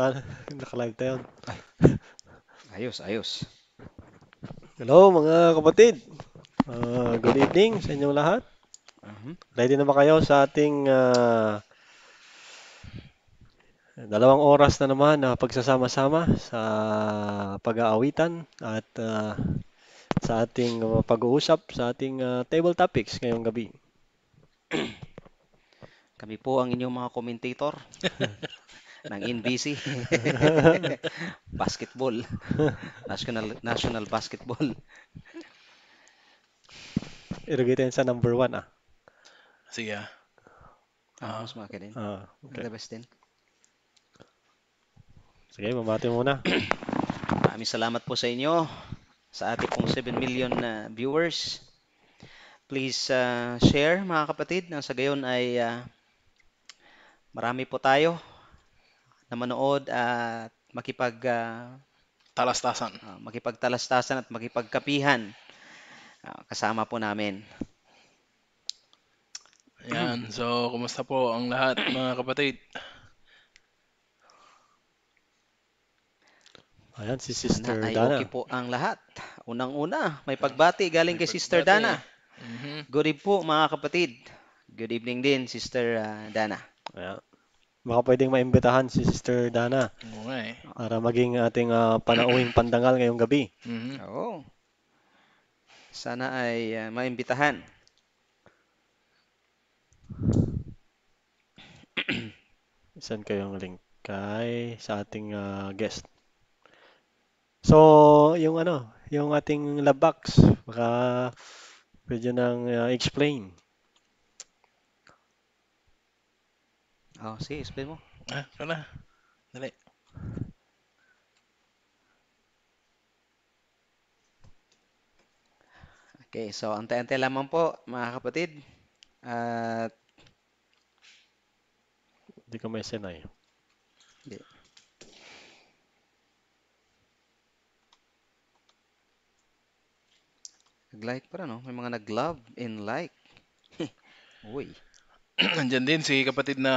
Puta, nakalive tayo. ayos, ayos. Hello mga kapatid. Uh, good evening sa inyong lahat. Uh-huh. Ready na ba kayo sa ating uh, dalawang oras na naman na uh, pagsasama-sama sa pag-aawitan at uh, sa ating uh, pag-uusap sa ating uh, table topics ngayong gabi. Kami po ang inyong mga commentator. ng NBC. basketball. National National Basketball. Ilagay tayo sa number one, ah. Sige, ah. Uh, mas maki din. Uh, okay. The best din. Sige, mabati muna. Maraming salamat po sa inyo sa ating pong 7 million uh, viewers. Please uh, share mga kapatid. Nang sa gayon ay uh, marami po tayo na manood at makipag uh, talastasan. Uh, makipagtalastasan at makipagkapihan. Uh, kasama po namin. Ayan. So, kumusta po ang lahat mga kapatid? Ayan, si Sister Ana, ay Dana. okay po ang lahat. Unang-una, may pagbati galing may kay pagbati. Sister Dana. Mm-hmm. Good evening po mga kapatid. Good evening din, Sister uh, Dana. Yeah baka pwedeng maimbitahan si Sister Dana Oo nga eh. para maging ating ah, panauhing pandangal ngayong gabi. Mhm. Oo. Sana ay ah, maimbitahan. Send ko yung link kay sa ating ah, guest. So, yung ano, yung ating love box, baka pwede nang ah, explain Oh, sige, explain mo. Ah, ikaw na. Dali. Okay, so ante antay lamang po mga kapatid. At ah, hindi ka may sinay. Hindi. Nag-like pa rin, no? May mga nag-love and like. Uy. Nandiyan din si kapatid na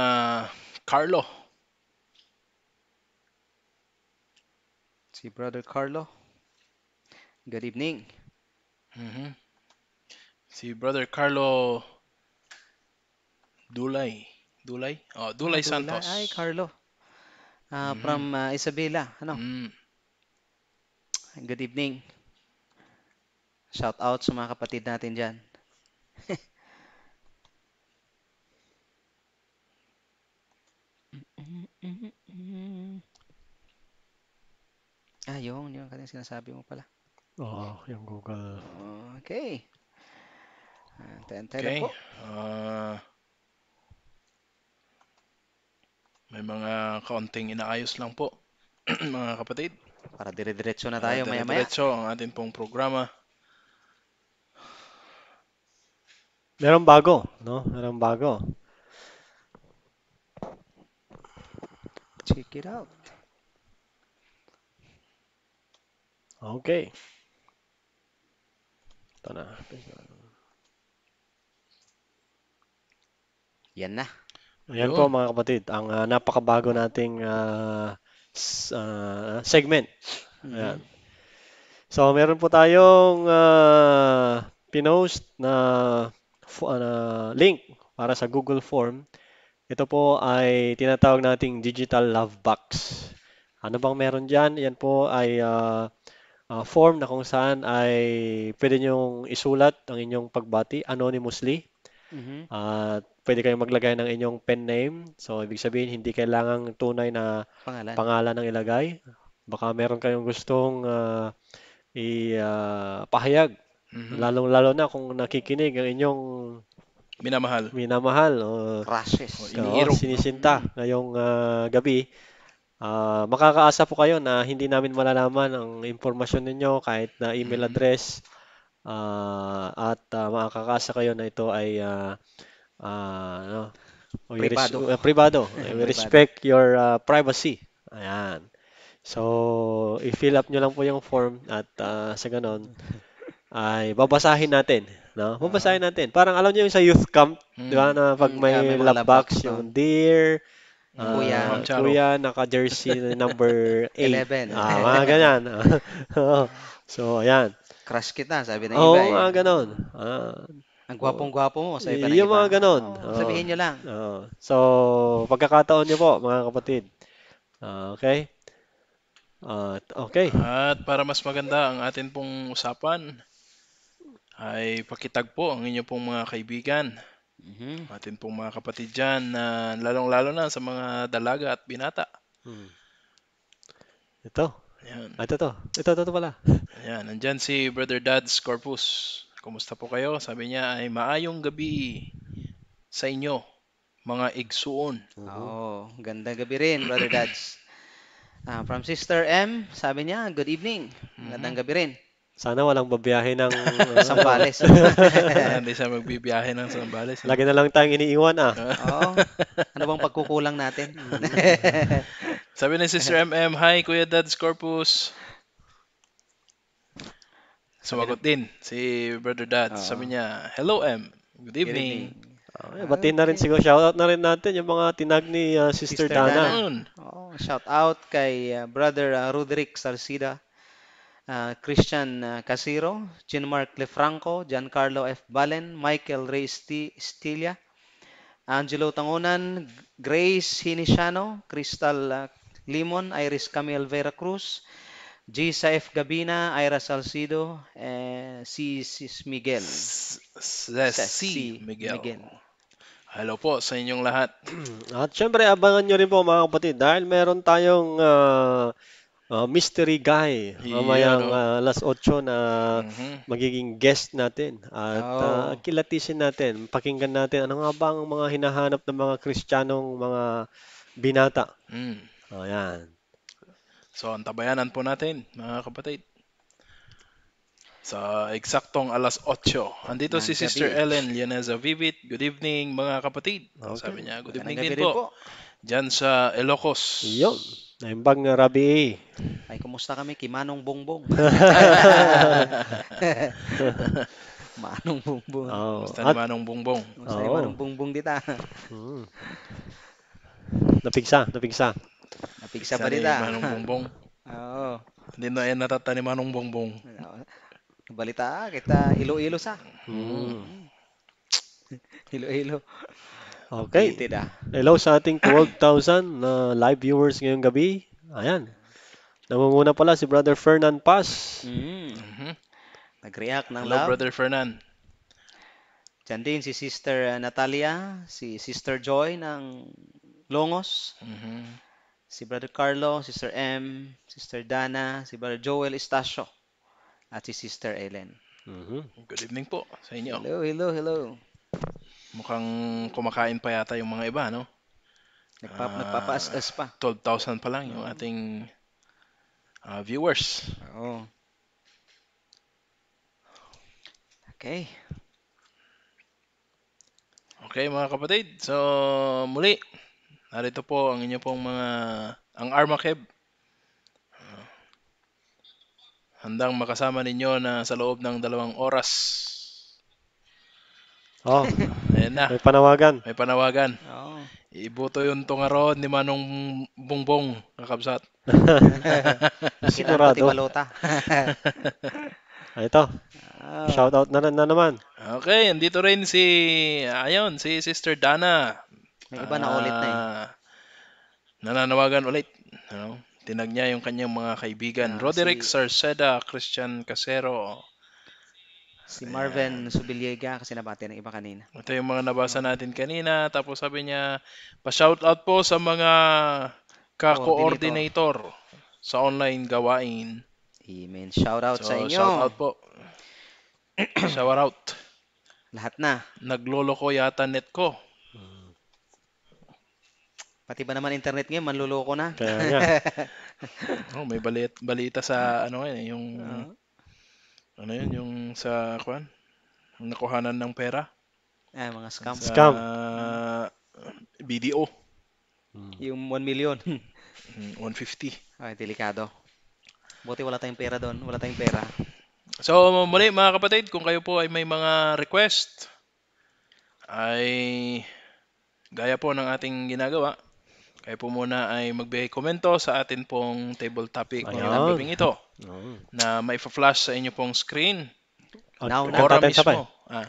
Carlo. Si Brother Carlo. Good evening. Mm-hmm. Si Brother Carlo Dulay. Dulay? Oh, Dulay, Dulay Santos. Ay, Carlo. Uh, mm-hmm. From uh, Isabela. Ano? Mm. Good evening. Shout out sa mga kapatid natin dyan. Mm-hmm. Ah, yung, yung kanina sinasabi mo pala. Oo, yung Google. Okay. Antay-antay ah, okay. po. Ah, may mga kaunting inaayos lang po, mga kapatid. Para dire-diretso na tayo maya-maya. dire-diretso ang atin pong programa. Merong bago, no? Merong bago. check it out. Okay. Ito na. Yan na. Ayan po mga kapatid, ang uh, napakabago nating uh, uh, segment. Mm-hmm. Ayan. So, meron po tayong uh, pinost na, uh, na link para sa Google Form ito po ay tinatawag nating digital love box. Ano bang meron dyan? Yan po ay uh, uh, form na kung saan ay pwede nyong isulat ang inyong pagbati anonymously. Mm-hmm. Uh, pwede kayong maglagay ng inyong pen name. So, ibig sabihin, hindi kailangang tunay na pangalan, pangalan ng ilagay. Baka meron kayong gustong uh, ah, ipahayag. Uh, mm-hmm. Lalong-lalo na kung nakikinig ang inyong Minamahal. Minamahal. Oh, Crashes. Oh, iniirog. sinisinta ngayong uh, gabi. Uh, makakaasa po kayo na hindi namin malalaman ang impormasyon ninyo kahit na email mm-hmm. address uh, at uh, makakaasa kayo na ito ay uh, uh, ano, we privado. Res- uh, privado. we respect your uh, privacy. Ayan. So, i-fill up nyo lang po yung form at uh, sa ganon ay babasahin natin No? Pupasahin mm-hmm. natin. Parang alam niyo yung sa youth camp, mm. di ba, mm-hmm. na pag mm-hmm. may, yeah, may love box, no? yung deer, Uh, kuya. Ah, kuya, naka-jersey number 8. 11. Ah, mga ganyan. so, ayan. Crush kita, sabi ng oh, iba. Oo, mga eh. ganon. Ah, ang gwapong-gwapo mo, sabi pa ng Yung mga ganon. Oh, oh, sabihin niyo lang. Oh. So, pagkakataon niyo po, mga kapatid. Uh, okay? Uh, okay. At para mas maganda ang atin pong usapan, ay pakitagpo ang inyo pong mga kaibigan. Mm-hmm. Atin pong mga kapatid dyan, na lalong-lalo na sa mga dalaga at binata. Hmm. Ito. Ayan. Ah, ito to. Ito, ito, ito pala. Ayan, nandyan si Brother Dad's Corpus. Kumusta po kayo? Sabi niya ay maayong gabi sa inyo, mga igsuon. Mm-hmm. Oo, oh, ganda gabi rin, Brother Dads. Uh, from Sister M, sabi niya, good evening. Mm-hmm. Magandang gabi rin. Sana walang babiyahe ng Sambales. Hindi siya magbibiyahe ng Sambales. Lagi na lang tayong iniiwan ah. Oo. Ano bang pagkukulang natin? Sabi ni Sister MM, Hi Kuya Dad's Corpus. Sumagot din si Brother Dad. Oo. Sabi niya, Hello M. Good evening. Okay, ah, eh, batiin na rin siguro. Shoutout na rin natin yung mga tinag ni uh, Sister, Sister Dana. Dana. Oo, shout out kay uh, Brother uh, Roderick Sarsida. Ah, Christian uh, Casiro, Jean-Marc Lefranco, Giancarlo F. Balen, Michael Ray St Stilla, Angelo Tangunan, Grace Hinisiano, Crystal ah, Limon, Iris Camille Vera Cruz, Gisa F. Gabina, Ira Salcido, eh, si, Miguel. S si Miguel. Miguel. Hello po sa inyong lahat. At syempre, abangan nyo rin po mga kapatid dahil meron tayong uh, uh, mystery guy mamayang yeah, oh. no? uh, alas 8 na mm-hmm. magiging guest natin at ah, oh. uh, kilatisin natin, pakinggan natin ano nga ba ang mga hinahanap ng mga Kristiyanong mga binata. Mm. Ayan. So, antabayanan po natin, mga kapatid. Sa eksaktong alas 8. Andito si Sister Ellen Lianeza Vivit. Good evening, mga kapatid. Okay. Sabi niya, good evening din po. po. Diyan sa Ilocos. Yun. Naimbang nga, uh, Rabi. Ay, kumusta kami Kimanong Manong Bongbong? Manong Bongbong. Oh. Kumusta ni At, Manong Bongbong? Kumusta ni oh. Manong Bongbong dita? Hmm. Napigsa, napigsa. Napigsa pa dita. Manong Bongbong. Oo. Oh. Hindi na yan eh, natata ni Manong Bongbong. Balita kita Iloilo sa. Hmm. Iloilo. Okay. Rated, ah. Hello sa ating 12,000 na live viewers ngayong gabi. Ayan. Namumuna pala si Brother Fernand Paz. Mm. Mm-hmm. Nag-react ng Hello, love. Brother Fernand. Diyan din si Sister uh, Natalia, si Sister Joy ng Longos, mm-hmm. si Brother Carlo, Sister M, Sister Dana, si Brother Joel Estacio, at si Sister Ellen. Mm-hmm. Good evening po sa inyo. Hello, hello, hello. Mukhang kumakain pa yata yung mga iba, no? Nagpa, uh, ah, nagpapaas-as pa. 12,000 pa lang yung ating uh, viewers. Oo. Okay. Okay mga kapatid, so muli, narito po ang inyo pong mga, ang Armakeb. Uh, ah. handang makasama ninyo na sa loob ng dalawang oras Oh. Ayan na. May panawagan. May panawagan. Oo. Oh. Iboto yung tungaron ni Manong Bongbong, kakabsat. Sigurado. Balota. Ito. Oh. Ah. Shout out na, na naman. Okay, andito rin si ayun, si Sister Dana. May iba na uh, ulit na eh. Ah, nananawagan ulit, ano? Tinag niya yung kanyang mga kaibigan. Uh, Roderick si... Sarceda, Christian Casero, Si Marvin Subiliega kasi nabati ng iba kanina. Ito yung mga nabasa natin kanina. Tapos sabi niya, pa-shoutout po sa mga ka-coordinator sa online gawain. Amen. Shoutout so, sa inyo. Shoutout po. shoutout. Lahat na. Naglolo ko yata net ko. Hmm. Pati ba naman internet ngayon, manluloko na. Kaya nga. oh, may balita, balita sa hmm. ano yun, eh, yung uh-huh ano yun, yung sa, kwan? Ang nakuhanan ng pera. Ah, mga scam. Sa, scam. BDO. Hmm. Yung 1 million. 150. Hmm, ay, delikado. Buti wala tayong pera doon. Wala tayong pera. So, muli mga kapatid, kung kayo po ay may mga request, ay gaya po ng ating ginagawa, kayo po muna ay magbigay komento sa atin pong table topic ng gabing ito na may flash sa inyo pong screen. Now, now. Kanta tayo sapay. Ah.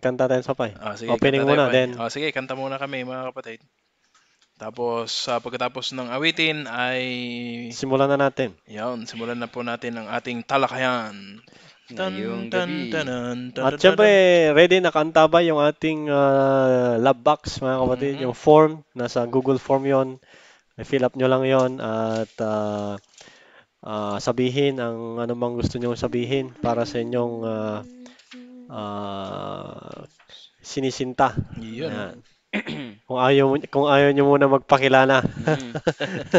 Kanta, tayo sapay. Ah, sige, Opening muna. then... Ah, sige, kanta muna kami mga kapatid. Tapos sa uh, pagkatapos ng awitin ay... Simulan na natin. Yan, simulan na po natin ang ating talakayan. Ngayong gabi. At syempre, ready na kanta ba yung ating uh, ah, lab box mga kapatid? Mm-hmm. Yung form, nasa Google form yon I-fill up nyo lang yon at uh, uh, sabihin ang anumang gusto nyo sabihin para sa inyong uh, uh, sinisinta. Yun. Ayan. kung ayaw kung ayaw niyo muna magpakilala. Mm.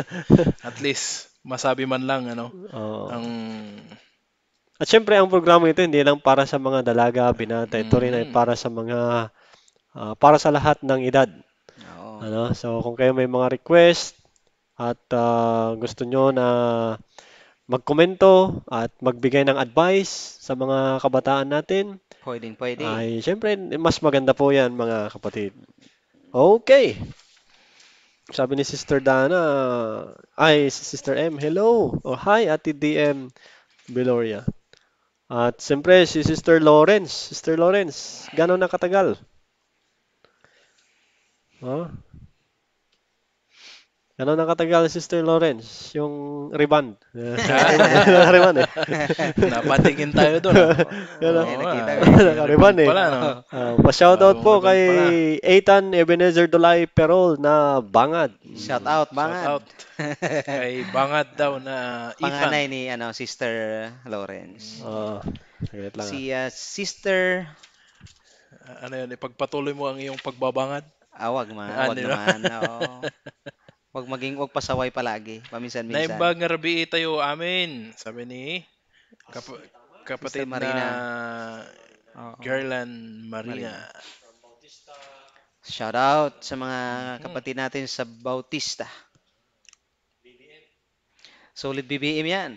At least masabi man lang ano oh. ang at syempre, ang programa ito hindi lang para sa mga dalaga, binata. Ito rin ay mm. para sa mga, uh, para sa lahat ng edad. Oo. Ano? So, kung kayo may mga request at uh, gusto nyo na magkomento at magbigay ng advice sa mga kabataan natin, Pwedeng, pwede. ay syempre, mas maganda po yan mga kapatid. Okay. Sabi ni Sister Dana, ay, Sister M, hello. Oh, hi, Ate DM Beloria. At siyempre, si Sister Lawrence. Sister Lawrence, gano'n na katagal? Huh? Ano na katagal, Sister Lawrence? Yung rebound. rebound eh. Napatingin tayo doon. Ano? Ah. Ah. Oh, Naka-rebound eh. Ah. eh. Pala, no? uh, pa-shoutout po kay pala. Ethan Ebenezer Dolay Perol na bangad. Shoutout, bangad. Shoutout. kay bangad daw na Ethan. Panganay ni ano, Sister Lawrence. Oo. Uh, lang. Si uh, Sister... ano yun, ipagpatuloy mo ang iyong pagbabangad? Awag man, awag ano, naman. Oh. Wag maging huwag pasaway palagi, paminsan-minsan. Naibag nga rabi tayo Amen. sabi ni kap- kapatid Sister Marina. na Oo. Garland Marina. Shout out sa mga mhm. kapatid natin sa Bautista. Solid BBM yan.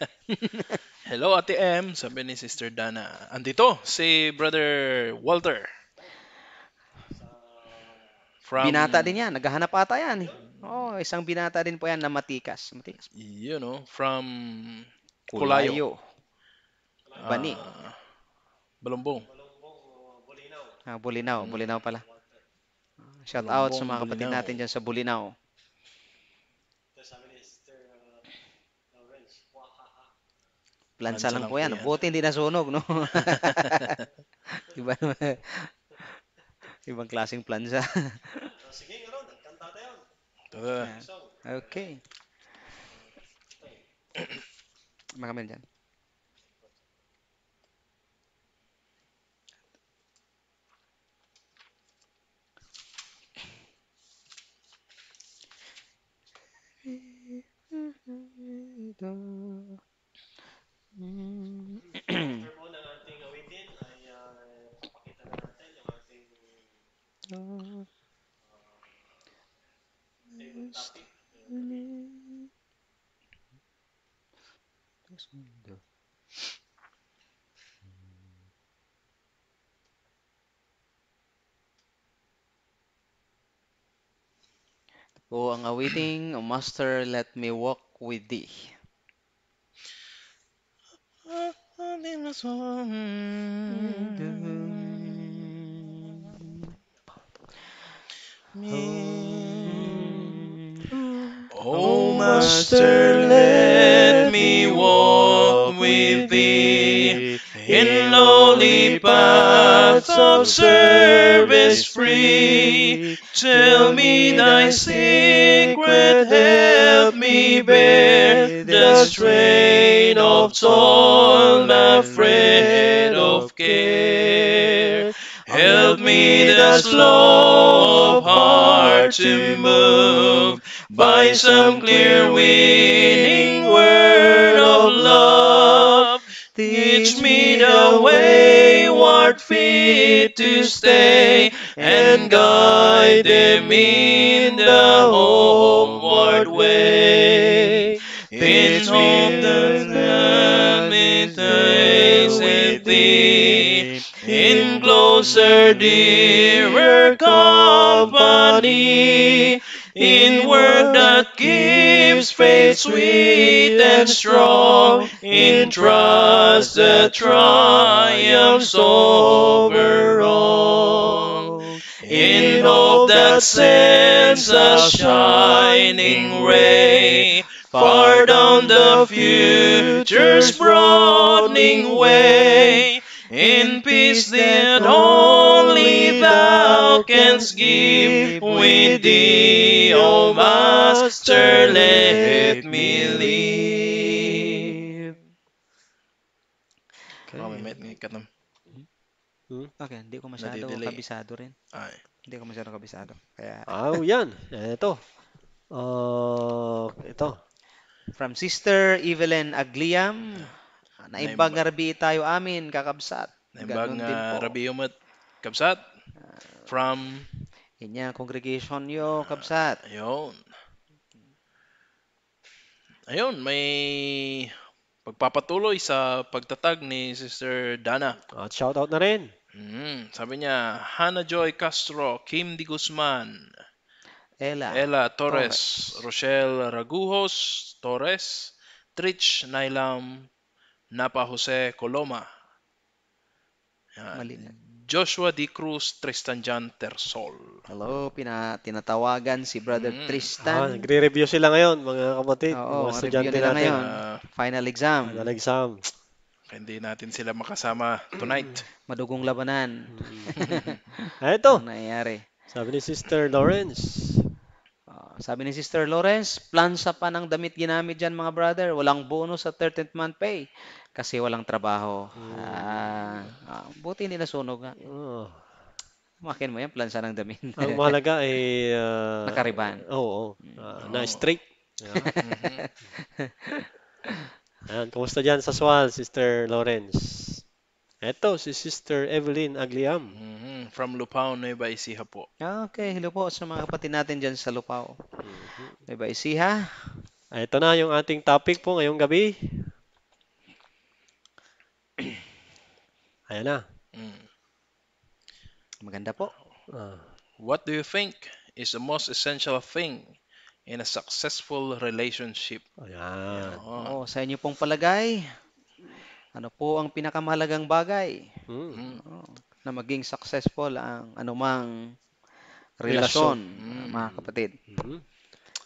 Hello Ate M, sabi ni Sister Dana. Andito si Brother Walter. From... Binata din yan. Naghahanap ata yan. Eh. Oo, oh, isang binata din po yan na matikas. Matikas. You know, from Kulayo. Kulayo. Ah, Bani. Uh, Balumbong. Bulinaw. Ah, Bulinaw. Hmm. Bulinaw pala. Ah, shout Balumbong, out sa mga kapatid Bulinaw. natin dyan sa Bulinaw. Plansa lang po yan. Buti hindi nasunog, no? diba naman? Ibang klaseng plansa. Ah, sige, Ron. Ano, Kanta tayo. Ah, okay. Makamil dyan. O oh, ang awiting, O oh, Master, let me walk with thee. Oh, Master, let me walk with thee in lowly paths of service free. Tell me thy secret, help me bear the strain of toil, fret of care. Help me the slow of heart to move by some clear winning word of love. Teach me the wayward feet to stay and guide them in the homeward way. Pinch me the face with thee, in closer, dearer company, in word that gives faith sweet and strong, in trust that triumphs over all. In all that sends a shining ray, far down the future's broadening way. In peace that only thou canst give, with thee, O Master, let me live. Okay. Okay, hindi ko masyado Nadidelay. kabisado rin. Ay. Hindi ko masyado kabisado. Kaya... oh, yan. Ito. Uh, ito. From Sister Evelyn Agliam. Ah, Naimbag nga rabi tayo amin, kakabsat. Naimbag nga rabi umat, kabsat. Ah. From? Inya congregation yo, kabsat. Uh, ayun. Ayun, may pagpapatuloy sa pagtatag ni Sister Dana. At shoutout na rin. Mm, sabi niya, Hannah Joy Castro, Kim Di Guzman, Ella, Ella Torres, Torres, Rochelle Raguhos Torres, Trich Nailam, Napa Jose Coloma, Yan. Joshua D. Cruz, Tristan Jan Tersol. Hello, pina tinatawagan si Brother Mm. Ah, Tristan. nagre-review sila ngayon, mga kapatid. Oo, mga review estudyante nila natin. ngayon. Ah, Final exam. Final exam. Hindi natin sila makasama tonight. Madugong labanan. Ay, ah, ito. Ang nangyayari. Sabi ni Sister Lawrence. Ah, sabi ni Sister Lawrence, plansa pa ng damit ginamit dyan mga brother. Walang bonus sa 13th month pay kasi walang trabaho. Hmm. Ah, ah, buti hindi nasunog nga. Ah. Oh. Makin mo yan, plansa ng damit. Ang mahalaga ay... ah, Nakariban. Oo. Oh, na straight. Yeah. Mm-hmm. Ayan, kumusta dyan sa Swan, Sister Lawrence? Eto, si Sister Evelyn Agliam. Mm-hmm. From Lupao, Nueva Ecija po. Okay, hello po sa mga kapatid natin dyan sa Lupao. Mm-hmm. Nueva Ecija. Ito ah, na yung ating topic po ngayong gabi. Ayan na. Mm. Maganda po. Ah. What do you think is the most essential thing in a successful relationship. Ayan. Oo. Oo, sa inyo pong palagay, ano po ang pinakamahalagang bagay Mm. na maging successful ang anumang relasyon, Relasyon. Mm. mga kapatid? Mm.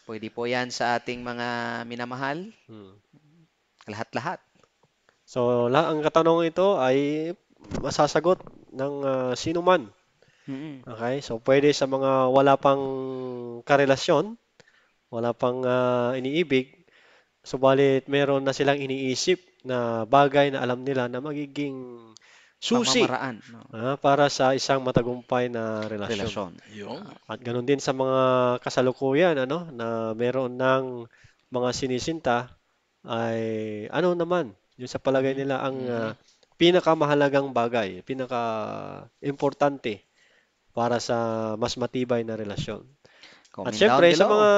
Pwede po yan sa ating mga minamahal, Mm. lahat-lahat. So, la ang katanong ito ay masasagot ng ah, sino man. Mm-mm. Okay? So, pwede sa mga wala pang karelasyon wala pang uh, iniibig, subalit meron na silang iniisip na bagay na alam nila na magiging susi pamamaraan no? uh, para sa isang matagumpay na relasyon. relasyon. Uh, at ganoon din sa mga kasalukuyan ano na meron ng mga sinisinta ay ano naman yung sa palagay mm-hmm. nila ang uh, pinakamahalagang bagay, pinaka importante para sa mas matibay na relasyon. Comment At syempre, sa mga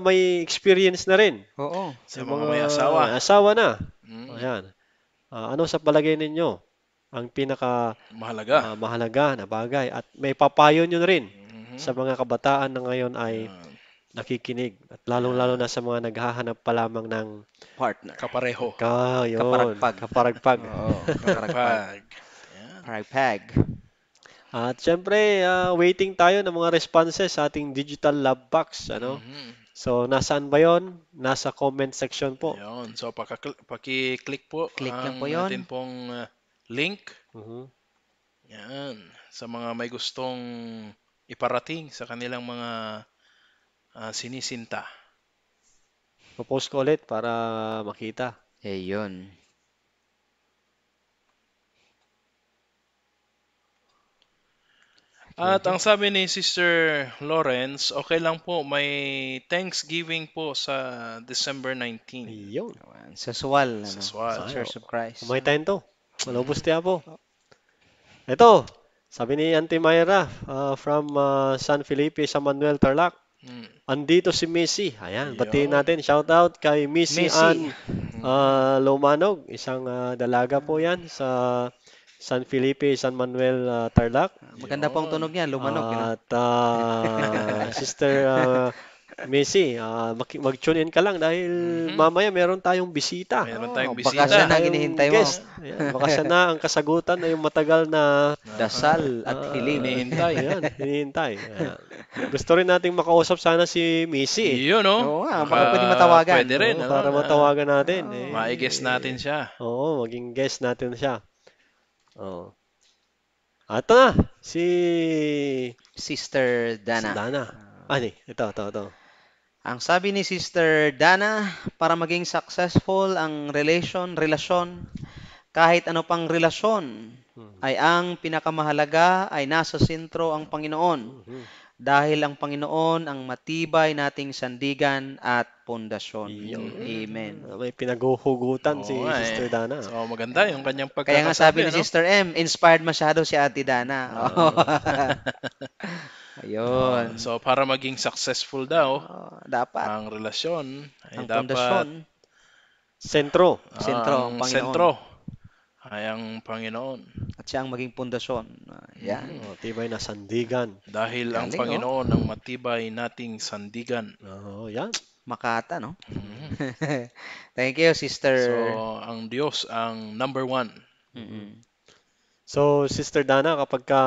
may experience na rin. Oo. Sa, sa mga, mga may asawa. Asawa na. Mm. Ayan. Uh, ano sa palagay ninyo ang pinaka mahalaga uh, mahalaga na bagay at may papayo nyo rin mm-hmm. sa mga kabataan na ngayon ay nakikinig at lalong-lalo na sa mga naghahanap pa lamang ng partner. Kapareho. Ka, yun. Kaparagpag. Kaparagpag. Oo, kaparagpag. yeah. Kaparagpag. At syempre, uh, waiting tayo ng mga responses sa ating digital lab box. Ano? Mm-hmm. So, nasaan ba yon? Nasa comment section po. Yun. So, paki-click po. Click lang po yon. Atin pong uh, link. Mm-hmm. Yan. Sa mga may gustong iparating sa kanilang mga uh, sinisinta. Popost ko ulit para makita. Eh, yun. At ang sabi ni Sister Lawrence, okay lang po, may Thanksgiving po sa December 19. Yun. Sa Suwal. Ano? Sa Church of Christ. Umay tayo to. Malubos tiya po. Ito, sabi ni Auntie Myra uh, from uh, San Felipe, San Manuel, Tarlac. Mm. Andito si Missy. Ayan, batiin natin. Shout out kay Missy, Missy. Ann hmm. uh, Lomanog. Isang uh, dalaga po yan sa San Felipe, San Manuel, uh, Tarlac. Ah, maganda po ang tunog niya, lumanog. Uh, at uh, Sister uh, Missy, uh, mag- tune in ka lang dahil mm-hmm. mamaya meron tayong bisita. Meron tayong oh, bisita. Baka siya na hinihintay mo. yeah, baka siya na ang kasagutan ay yung matagal na dasal at uh, hiling. Hinihintay. yan, hinihintay. Uh, gusto rin nating makausap sana si Missy. Yun, no? Oh. Oo, uh, baka pwede matawagan. Pwede rin. Uh, para matawagan natin. Uh, eh, Ma-guess natin siya. Oo, maging guest natin siya. Oh. Ato na, si Sister Dana. Si Dana. Ani, ah. ito, ito, ito. Ang sabi ni Sister Dana, para maging successful ang relation, relasyon, kahit ano pang relasyon, mm-hmm. ay ang pinakamahalaga ay nasa sentro ang Panginoon. Mm-hmm. Dahil ang Panginoon ang matibay nating sandigan at pundasyon. Yun. Amen. May pinaghuhugutan si eh. Sister Dana. So, maganda yung kanyang pagkakasabi. Kaya nga sabi ni ano? Sister M, inspired masyado si Ate Dana. Oo. Ayun. So, para maging successful daw dapat. ang relasyon, ay ang dapat Sentro. Sentro, ang ah, Panginoon. sentro ay ang Panginoon. At siya ang maging pundasyon. Ayan. Oh, mm, tibay na sandigan. Dahil ang Galing, oh. Panginoon ang matibay nating sandigan. Oh, yan. Makata, no? Mm-hmm. Thank you, sister. So, ang Diyos ang number one. Mm-hmm. So, Sister Dana, kapag ka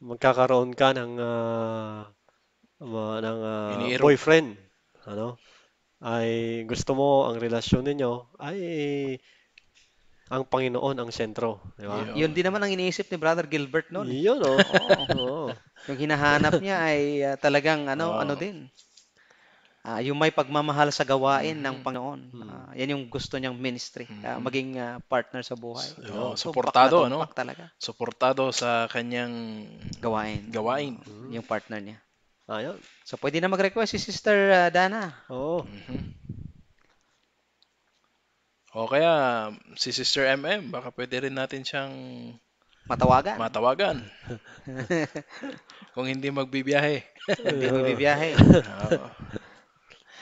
magkakaroon ka ng uh, ng uh, boyfriend, ano? Ay gusto mo ang relasyon ninyo ay ang Panginoon ang sentro, di ba? Yun din naman ang iniisip ni Brother Gilbert noon. Eh. Yun, oh. Oo. Yung hinahanap niya ay uh, talagang ano, Oo. ano din uh, yung may pagmamahal sa gawain mm-hmm. ng Panginoon. Uh, yan yung gusto niyang ministry, ah, mm-hmm. uh, maging uh, partner sa buhay. So, oh, so suportado, ano? Talaga. Suportado sa kanyang gawain. Gawain. Mm-hmm. Yung partner niya. Ayun. So pwede na mag-request si Sister uh, Dana. Oo. Oh. Mm-hmm. O kaya si Sister MM, baka pwede rin natin siyang Matawagan. Matawagan. Kung hindi magbibiyahe. hindi magbibiyahe. Oo.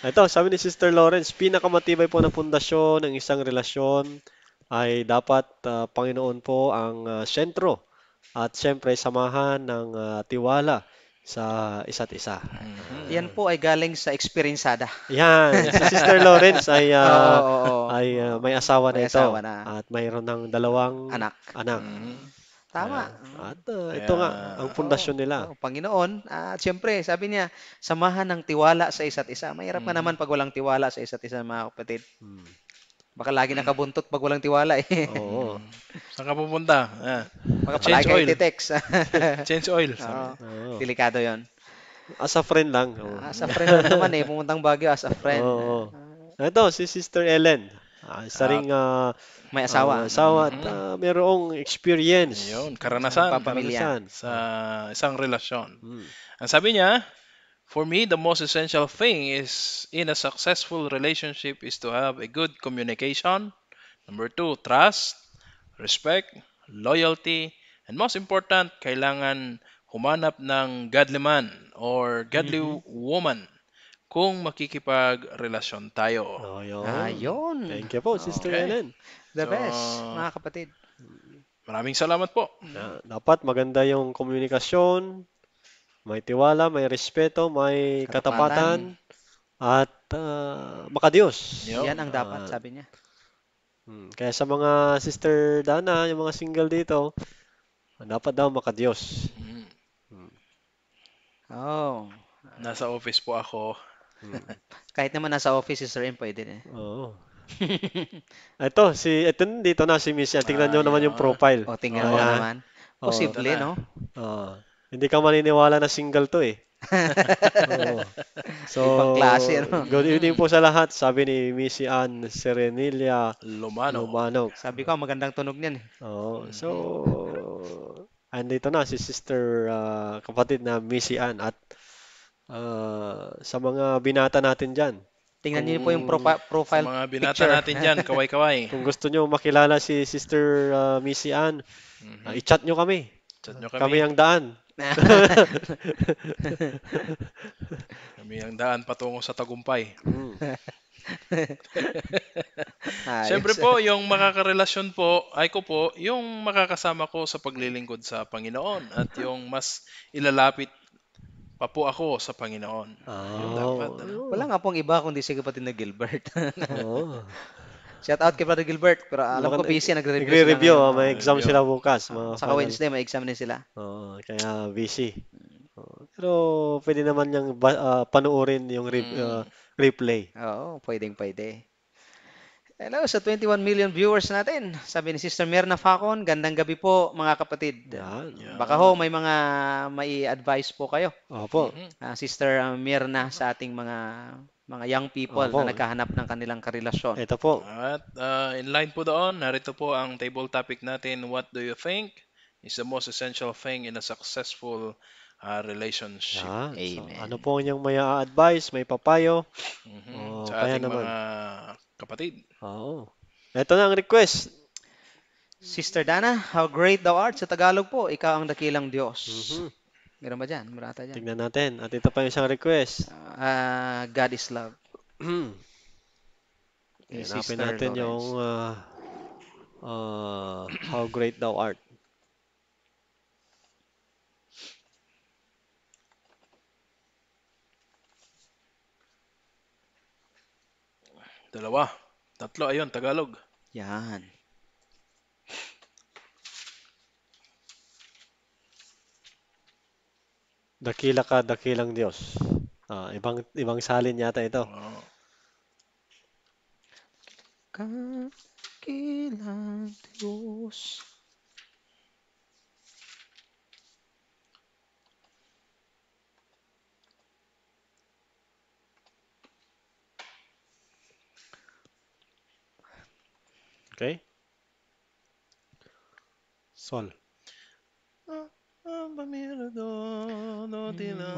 Ito, sabi ni Sister Lawrence, pinakamatibay po ng pundasyon ng isang relasyon ay dapat uh, Panginoon po ang uh, sentro at siyempre samahan ng uh, tiwala sa isa't isa. Mm-hmm. Yan po ay galing sa experienceada. Yan, si Sister Lawrence ay uh, oh, oh, oh. ay uh, may asawa na ito asawa na. at mayroon ng dalawang anak. anak. Mm-hmm. Tama. Ah. At uh, ito nga, ang pundasyon nila. Oh, Panginoon, at siyempre, sabi niya, samahan ng tiwala sa isa't isa. Mahirap mm. ka naman pag walang tiwala sa isa't isa, mga kapatid. Mm. Baka lagi mm. nakabuntot pag walang tiwala eh. Oo. Mm. Saan ka pupunta? Ah. Baka Change oil. Text. Change oil. Oo. Oh. Delikado yon. As a friend lang. Oh. As a friend lang naman eh. Pumuntang Baguio as a friend. Oo. Ito, si Sister Ellen. Uh, isa ah, ring uh, may asawa. Uh, asawa at uh, merong experience. Yun, karanasan. Sa Karanasan. Sa isang relasyon. Hmm. Ang sabi niya, For me, the most essential thing is in a successful relationship is to have a good communication. Number two, trust, respect, loyalty, and most important, kailangan humanap ng godly man or godly mm-hmm. woman kung makikipagrelasyon tayo. Ayun. Ayun. Thank you po, Sister okay. Ellen. The so, best, mga kapatid. Maraming salamat po. Na, dapat maganda yung komunikasyon, may tiwala, may respeto, may katapatan, katapatan at uh, ah, makadiyos. Yep. Yan ang dapat, uh, sabi niya. Hmm, kaya sa mga sister Dana, yung mga single dito, dapat daw makadiyos. Mm. Hmm. Oh. Nasa office po ako Hmm. Kahit naman nasa office si Sir M, pwede na. Eh. Oo. ito, si, ito dito na si Miss Yan. Tingnan ah, nyo naman yung profile. O, tingnan oh, naman. Posible, oh, no? Oh. Hindi ka maniniwala na single to eh. oh. So, Ibang klase, no? good evening po sa lahat. Sabi ni Miss Ann Serenilia Lumano. Lumano. Sabi ko, magandang tunog niyan. Eh. Oh, so, andito na si sister uh, kapatid na Miss Ann at uh, sa mga binata natin dyan. Tingnan niyo po yung profi- profile Mga binata picture. natin dyan, kaway-kaway. Kung gusto niyo makilala si Sister uh, Missy Ann, mm-hmm. uh, i-chat niyo kami. Chat niyo kami. Kami ang daan. kami ang daan patungo sa tagumpay. Hmm. Siyempre po, yung makakarelasyon po, ay ko po, yung makakasama ko sa paglilingkod sa Panginoon at yung mas ilalapit po ako sa Panginoon. Oh. Yun ah, dapat. Ano? Wala nga pong iba kundi si kapatid na Gilbert. Oh. Shout out kay Brother Gilbert. Pero alam Makan, ko busy, eh, nagre-review. Nagre-review, sila, oh, may exam review. sila bukas. Uh, saka Wednesday, may exam din sila. Oo, oh, kaya busy. pero pwede naman niyang uh, ah, panuorin yung re- mm. uh, replay. Oo, pwedeng pwede. Hello sa 21 million viewers natin. Sabi ni Sister Merna Facon, gandang gabi po mga kapatid. Yan, yan. Baka ho may mga may advice po kayo. Opo. Uh, Sister ah, Merna sa ating mga mga young people Opo. na naghahanap ng kanilang karelasyon. Ito po. At uh, in line po doon, narito po ang table topic natin, What do you think is the most essential thing in a successful uh, relationship? Yan. Amen. So, ano po ang inyong may advice, may papayo? Mm-hmm. Uh, sa ating naman. mga kapatid. Oo. Ito na ang request. Sister Dana, how great thou art sa Tagalog po, ikaw ang dakilang Diyos. Mhm. Meron ba dyan? Marata dyan. Tignan natin. At ito pa yung isang request. Ah, ah God is love. Hmm. Kay Hanapin Sister natin Lawrence. yung uh, ah, uh, ah, How Great Thou Art. Dalawa. Tatlo, ayun, Tagalog. Yan. Dakila ka, dakilang Diyos. Ah, ibang ibang salin yata ito. Oo. Ah. Kakilang Diyos. okay sol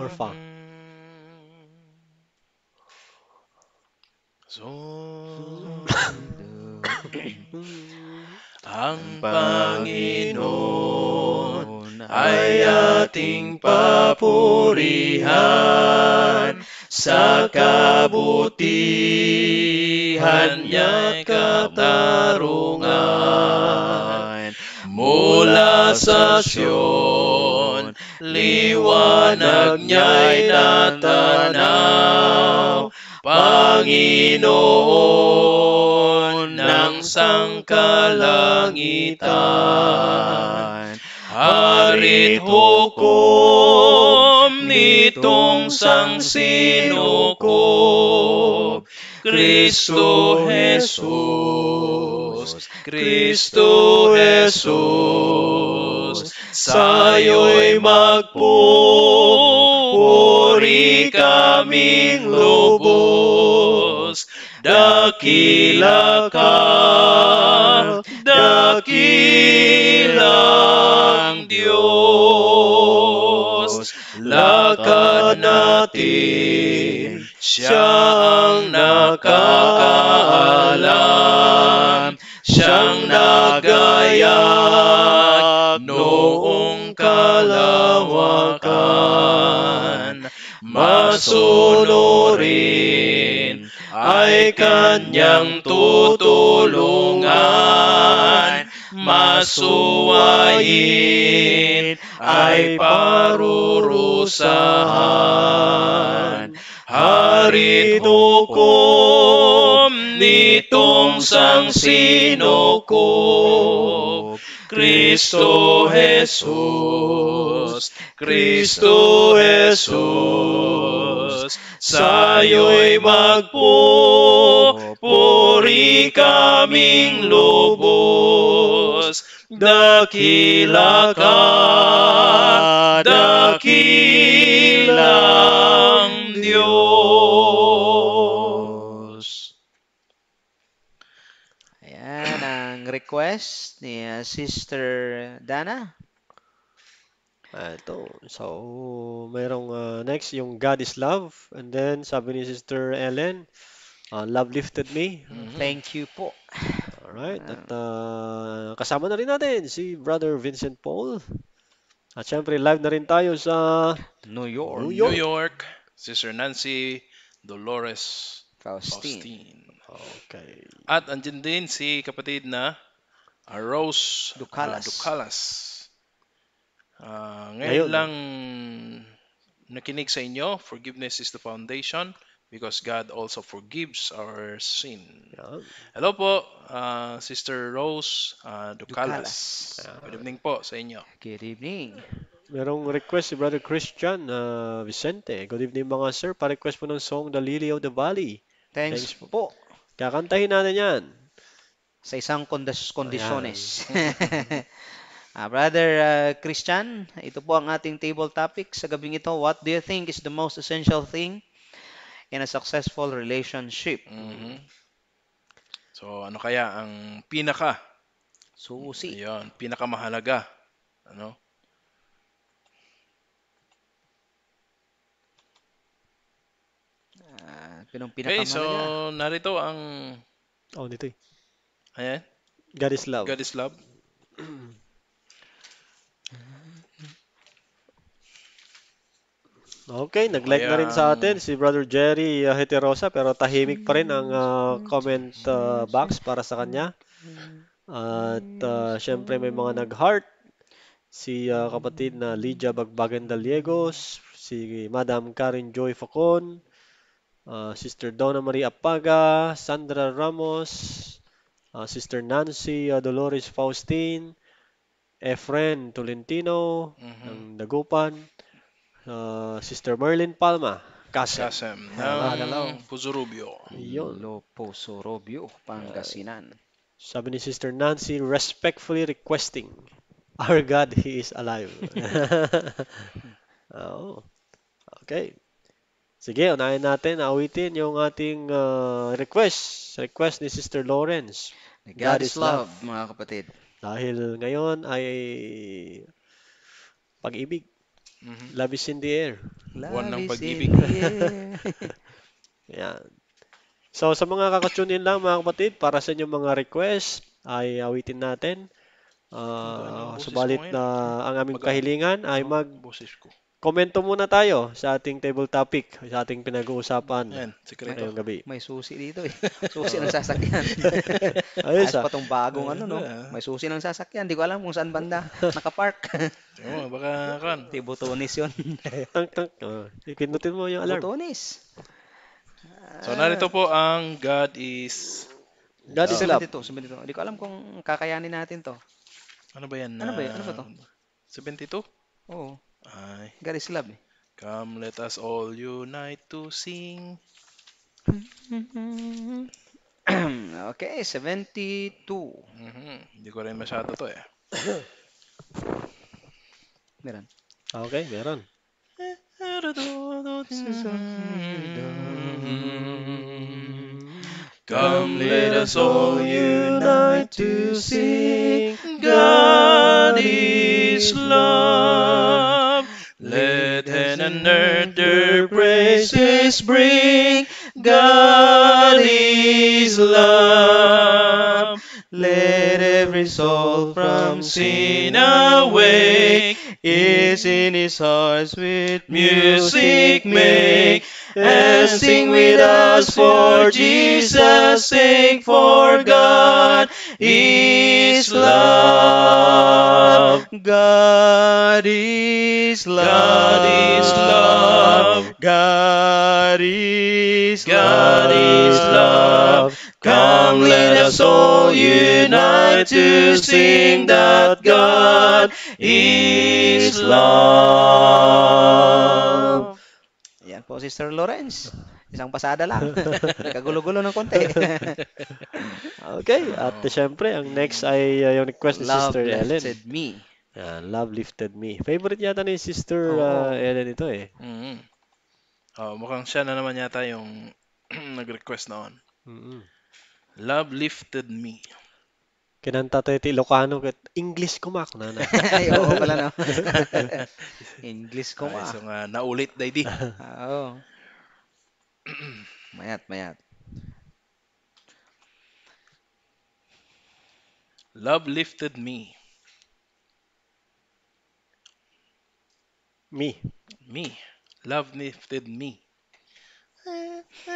or fa Ang Panginoon ay ating papurihan sa kabutihan kabutihan niya'y katarungan. Mula sa Sion liwanag niya'y natanaw. Panginoon ng sangkalangitan, harit hukom nitong sangsinukom. Cristo Jesús, Cristo Jesús, sa'yo'y magpupuri kaming lubos, dakila ka, dakilang Diyos, lakad natin siya nakakaalam siyang nagaya noong kalawakan masunurin ay kanyang tutulungan masuwain ay parurusahan Hari Haritukom nitong ko, Kristo Jesus, Kristo Jesus, sa'yo'y magpupuri kaming lubos dakilakan, dakilang Diyos. Ayan ang request ni ah, Sister Dana. Ah, ito. So, merong uh, ah, next yung God is Love. And then, sabi ni Sister Ellen, uh, Love Lifted Me. Mm-hmm. Thank you po. Alright. Ah. At uh, kasama na rin natin si Brother Vincent Paul. At syempre, live na rin tayo sa New York. New York. New York. Sister Nancy Dolores Faustine. Faustine. Okay. At andyan din si kapatid na Rose ah, Ducalas. Uh, Ducalas. Uh, ah, ngayon, ngayon lang nakinig sa inyo, Forgiveness is the Foundation because God also forgives our sin. Hello po, uh, Sister Rose uh, Ducalas. Ah. Good evening po sa inyo. Good evening. Merong request si Brother Christian uh, Vicente. Good evening mga sir. Pa-request po ng song The Lily of the Valley. Thanks, Thanks po. po. Kakantahin natin yan. Sa isang kondes- kondisyones. ah, Brother uh, Christian, ito po ang ating table topic sa gabing ito. What do you think is the most essential thing in a successful relationship. Mm-hmm. So ano kaya ang pinaka susi? Ayun, pinakamahalaga, ano? Ah, pinong pinakamahalaga. Hey, so narito ang oh, dito. Eh. Ayan. God is love. God is love. Okay, nag-like Ayan. na rin sa atin si Brother Jerry uh, Heterosa pero tahimik pa rin ang uh, mm-hmm. comment uh, box para sa kanya. At uh, syempre may mga nag-heart si uh, kapatid na Lydia Bagbagan Daliegos, si Madam Karen Joy Focon, uh, Sister Donna Marie Apaga, Sandra Ramos, uh, Sister Nancy uh, Dolores Faustine, Efren Tolentino mm-hmm. ng Dagupan. Ah, Sister Merlin Palma. Kasem. Kasem. Ng ah. Puso Rubio. Yun. Loposo Rubio, Pangasinan. Sabi ni Sister Nancy, respectfully requesting, Our God, He is alive. oh. Okay. Sige, unahin natin, awitin yung ating uh, request. Request ni Sister Lawrence. God, God is love, love, mga kapatid. Dahil ngayon ay pag-ibig. Mm-hmm. Love is in the air. Love Buwan ng pag-ibig. yeah. So sa mga kakatune in lang mga kapatid, para sa inyong mga request ay awitin natin. Uh, subalit na ang aming kahilingan ay mag Komento muna tayo sa ating table topic, sa ating pinag-uusapan Ayan, sikreto. ngayong gabi. May susi dito eh. Susi ng sasakyan. Ayos Ayos ah. pa tong bagong ano no. May susi ng sasakyan. Hindi ko alam kung saan banda. Nakapark. Oo, baka kan. Di Butonis yun. Tang, tang. Ah, Pinutin mo yung alarm. Butonis. So narito po ang God is God is love. 72, 72. Hindi ko alam kung kakayanin natin to. ano ba yan? Ano ba yan? Ano ba to? 72? Oo. Ay. Garis silab ni. Come let us all unite to sing. okay, 72. Mm -hmm. ko rin masyado to eh. meron. okay, meron. Come let us all unite to sing God is love. and earth their praises bring. God is love. Let every soul from sin awake is in his heart. with music make and sing with us for Jesus, sing for God is love. God is love. God is love. God is God is love. Come, let us all unite to sing that God is love. Yan po, Sister Lawrence. Isang pasada lang. Kagulo-gulo ng konti. Okay, at siyempre, ang next ay uh, yung request ni Sister Ellen. Love Lifted Me. Uh, Love Lifted Me. Favorite yata ni Sister oh. uh, Ellen ito eh. Mm-hmm. Oh, mukhang siya na naman yata yung nag-request noon. Mm-hmm. Love Lifted Me. Kinanta tayo ti Ilocano. English ko na na. Ay, oo pala na. English ko Ay, so nga, naulit na di. Oo. mayat, mayat. Love lifted me. Me. Me. Love lifted me. Mm.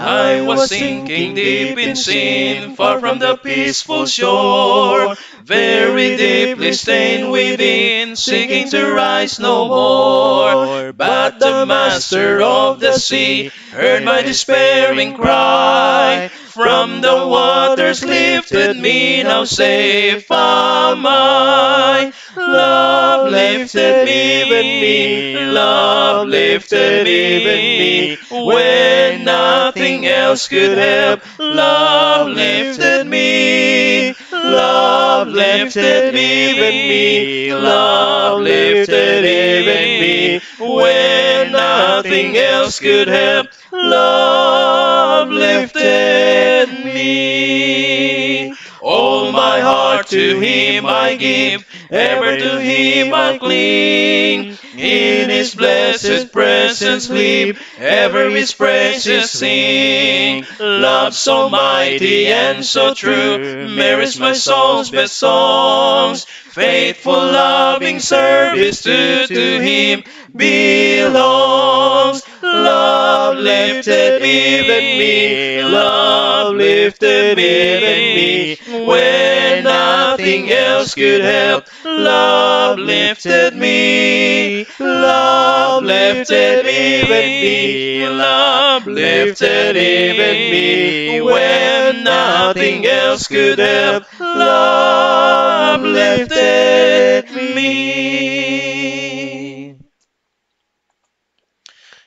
I was sinking deep in sin, far from the peaceful shore, very deeply stained within, seeking to rise no more. But the master of the sea heard my despairing cry, from the waters lifted me, now safe am I. Love lifted even me, love lifted even me. When else could help. Love lifted me. Love lifted even me. Love lifted even me. When nothing else could help. Love lifted me. All my heart to him I give. Ever to him I'll cling. In his blessed presence live, ever his praises sing. Love so mighty and so true, merits my soul's best songs. Faithful, loving service to, to him belongs. Love lifted even me, love lifted even me. When nothing else could help, Love lifted me, love lifted even me, love lifted even me when nothing else could help. Love lifted me.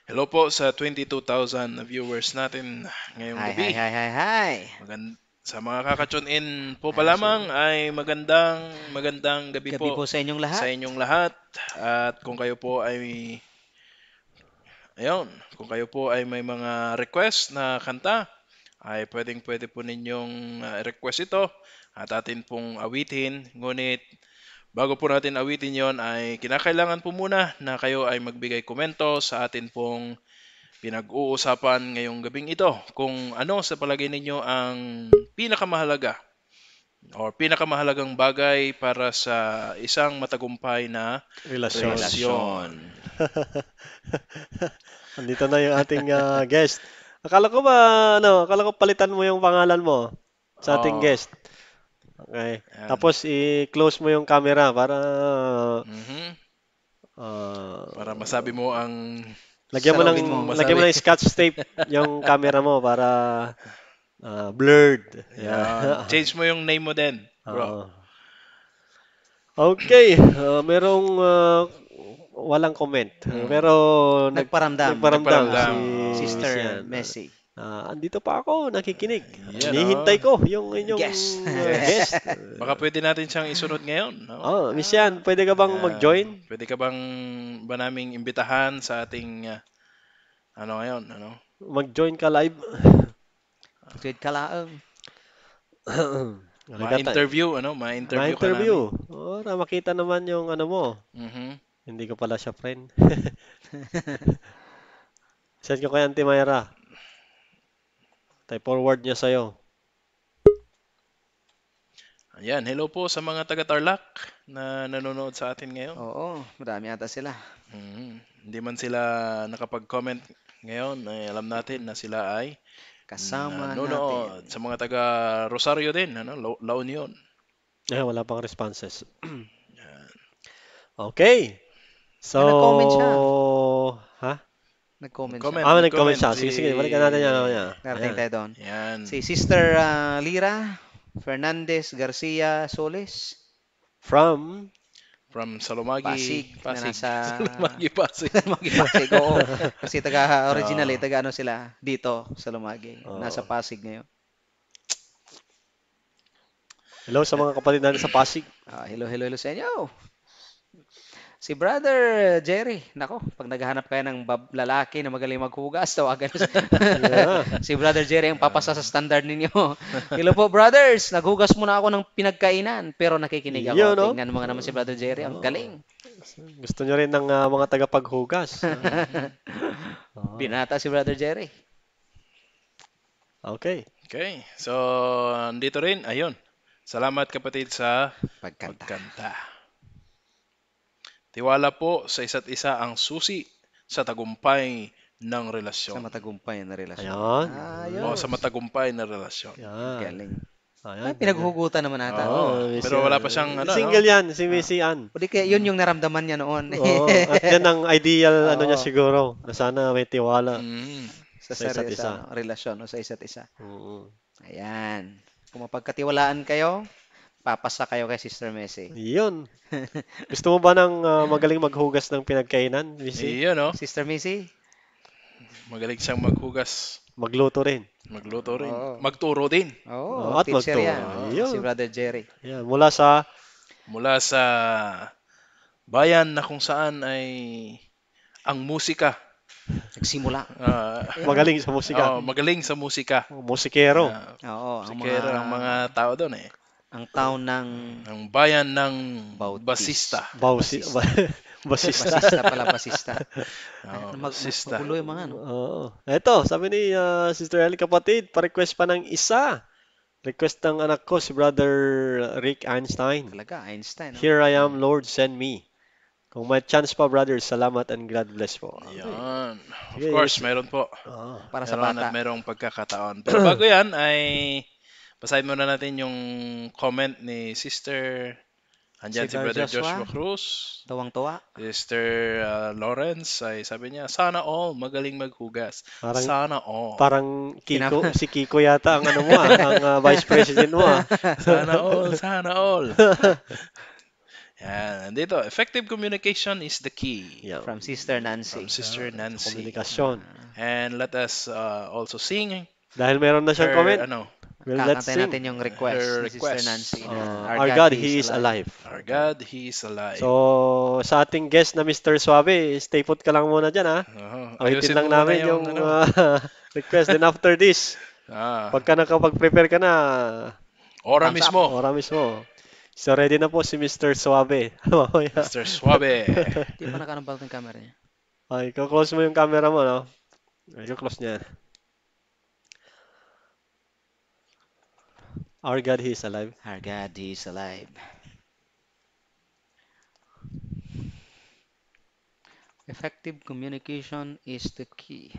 Hello po sa 22,000 viewers natin ngayong gabi. Hi, hi, hi, hi, hi. Magand Sa mga kakatune in po ah, pa lamang ay magandang magandang gabi, gabi po, po sa inyong lahat. Sa inyong lahat at kung kayo po ay ayun, kung kayo po ay may mga request na kanta ay pwedeng pwede po ninyong ah, request ito at atin pong awitin. Ngunit bago po natin awitin yon ay kinakailangan po muna na kayo ay magbigay komento sa atin pong pinag-uusapan ngayong gabing ito kung ano sa palagay ninyo ang pinakamahalaga or pinakamahalagang bagay para sa isang matagumpay na relasyon. relasyon. Andito na yung ating uh, guest. Akala ko ba ano, akala ko palitan mo yung pangalan mo sa ating oh. guest. Okay. Ayan. Tapos i-close mo yung camera para mm-hmm. uh, para masabi mo ang Lagyan mo lang lagyan mo lang scotch tape yung camera mo para uh, blurred. Yeah. Uh, change mo yung name mo din, bro. Uh, okay, uh, merong uh, walang comment. Hmm. Pero nagparamdam. Nagparamdam, nagparamdam. si Sister si, ano. Messi. Uh, andito pa ako, nakikinig. Yeah, Hinihintay oh. ko yung inyong guest. Uh, guest. Baka pwede natin siyang isunod ngayon. No? Oh, Miss Yan, pwede ka bang uh, mag-join? Pwede ka bang ba naming imbitahan sa ating uh, ano ngayon, ano? Mag-join ka live. Mag-join ka live. ma-interview, ano? Ma-interview, ma-interview. ka namin. Oh, makita naman yung ano mo. Mm-hmm. Hindi ko pala siya friend. Send ko kay Auntie Mayra. Tay forward niya sa'yo. Ayan, hello po sa mga taga Tarlac na nanonood sa atin ngayon. Oo, marami ata sila. Mm, hindi man sila nakapag-comment ngayon, ay eh, alam natin na sila ay kasama nanonood natin. sa mga taga Rosario din, ano, La, La Union. Eh, wala pang responses. okay. So, comment siya. Ha? Nag-comment comment, siya. Ah, nag-comment siya. Ah, sige, sige. Balikan natin yan. Naman yan. Narating tayo doon. Yan. Si Sister ah, Lira Fernandez Garcia Solis. From From Salumagi, Pasig, na Pasig. nasa- Salumagi, Pasig. Lumagi Pasig, oo. Kasi taga original eh, taga ano sila dito sa Lumagi. Nasa Pasig ngayon. Hello sa mga kapatid natin sa Pasig. Ah, hello, hello, hello sa inyo. Si Brother Jerry, nako, pag naghahanap kayo ng bab- lalaki na magaling maghugas, tawagan so, yeah. si Brother Jerry ang papasa sa standard ninyo. Hello po, brothers. Naghugas muna ako ng pinagkainan, pero nakikinig ako. Yo, no? Tingnan mo nga naman si Brother Jerry, ang oh. galing. Gusto nyo rin ng uh, mga tagapaghugas. Oh. Binata si Brother Jerry. Okay. Okay. So, dito rin, ayun. Salamat kapatid sa pagkanta. pagkanta. Tiwala po sa isa't isa ang susi sa tagumpay ng relasyon. Sa matagumpay na relasyon. Ayun. Ayos. Oh, sa matagumpay na relasyon. Ayan. Galing. Ayun. Ay, pinaghugutan naman ata. Oo, oh, pero wala pa siyang ano. Single yan, si Missy Ann. Ah. O kaya yun yung naramdaman niya noon. Oo, at yan ang ideal ano niya siguro. Na sana may tiwala. Mm. Sa, sa isa't isa. relasyon, no, sa isa't isa. Oo. Mm. Ayan. Kung mapagkatiwalaan kayo, papasa kayo kay Sister Messi. Yun. Gusto mo ba ng uh, magaling maghugas ng pinagkainan, Messi? Yun, no? Oh. Sister Messi? Magaling siyang maghugas. Magluto rin. Magluto rin. Oo. Magturo din. Oo, oh, at teacher magturo. yan. Oo, Si Brother Jerry. Yan, mula sa Mula sa bayan na kung saan ay ang musika. Nagsimula. Uh, magaling sa musika. Oh, magaling sa musika. Oh, musikero. Uh, Oo, ang mga, ang mga tao doon eh ang town ng ang bayan ng Bautista. Basista. Bausi, Basista. Basista. pala, Basista. Oh, Mag, Basista. yung mga ano. Oo. Oh. Ito, sabi ni uh, Sister Ellie, kapatid, pa-request pa ng isa. Request ng anak ko, si Brother Rick Einstein. Talaga, Einstein. Oh. Here I am, Lord, send me. Kung may chance pa, brother, salamat and God bless po. Yan. Of course, meron po. Oh, Para sa bata. Meron at merong pagkakataon. Pero bago yan, ay Basahin muna natin yung comment ni Sister Andiyan si, si Brother Joshua, Joshua Cruz. tawang tuwa. Sister uh, Lawrence, ay sabi niya, sana all magaling maghugas. Parang, sana all. Parang Kiko, si Kiko yata ang ano mo, ah, ang uh, vice president mo. Ah. sana all, sana all. Yan, dito, effective communication is the key. Yeah. From Sister Nancy. From Sister Nancy. Komunikasyon. And let us uh, also sing. Dahil meron na siyang her, comment. Ano, Well, let's see. natin yung request, Her request. Sister Nancy. Uh, our, our God, God, He is alive. alive. Our God, He is alive. So, sa ating guest na Mr. Suave, stay put ka lang muna dyan, ha? Uh, oh, Awitin lang namin yung, yung ano. uh, request. Then after this, ah. pagka nakapag-prepare ka na, Ora mismo. Up. Ora mismo. So, ready na po si Mr. Suave. Mr. Suave. Hindi pa nakanabal ng camera niya. Ay, close mo yung camera mo, no? Ay, close niya. Our God, He is alive. Our God is alive. Effective communication is the key.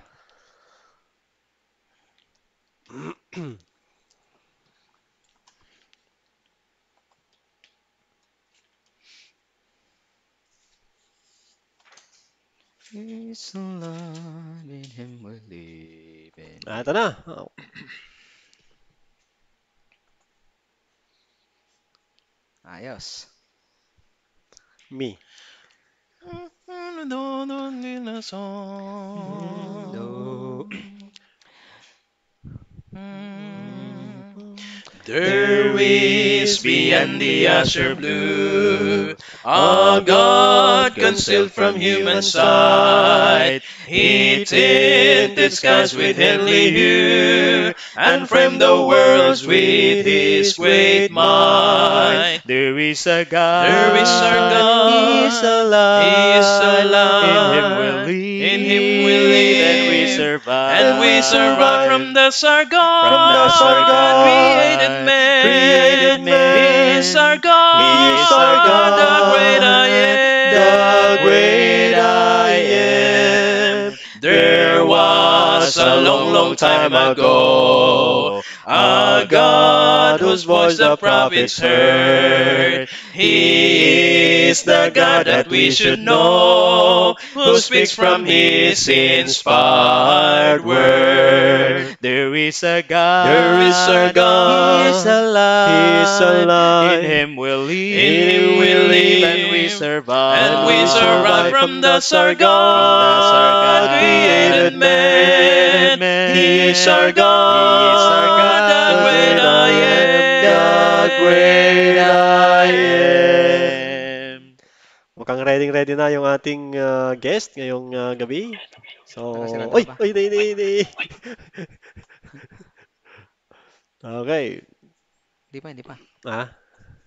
It's love in Him we live in. na. Ah, Ayos. Ah, Me. There is beyond the azure blue a God concealed from human sight. He tinted skies with heavenly hue and frame the worlds with his great mind. There is a God, there is a God, he is alive, he is alive. In him we live, in him we live, and we survive, and we survive from the Sargon, from the Sargon, created man, created man. He is our God, he is our God, the great I am, the great I am. a long, long time ago. a God, whose voice the prophets heard, He is the God that we should know, who speaks from His inspired word. There is a God, there is a God, He is alive, He is alive. In Him we live, in Him we live, and we survive, and we survive from the Sargon, created man. He is our God. The great I am. The great I am. Mukhang ready-ready na yung ating uh, guest ngayong uh, gabi. So, oy, oy, di, di, di. Okay. Hindi pa, hindi pa. Ah?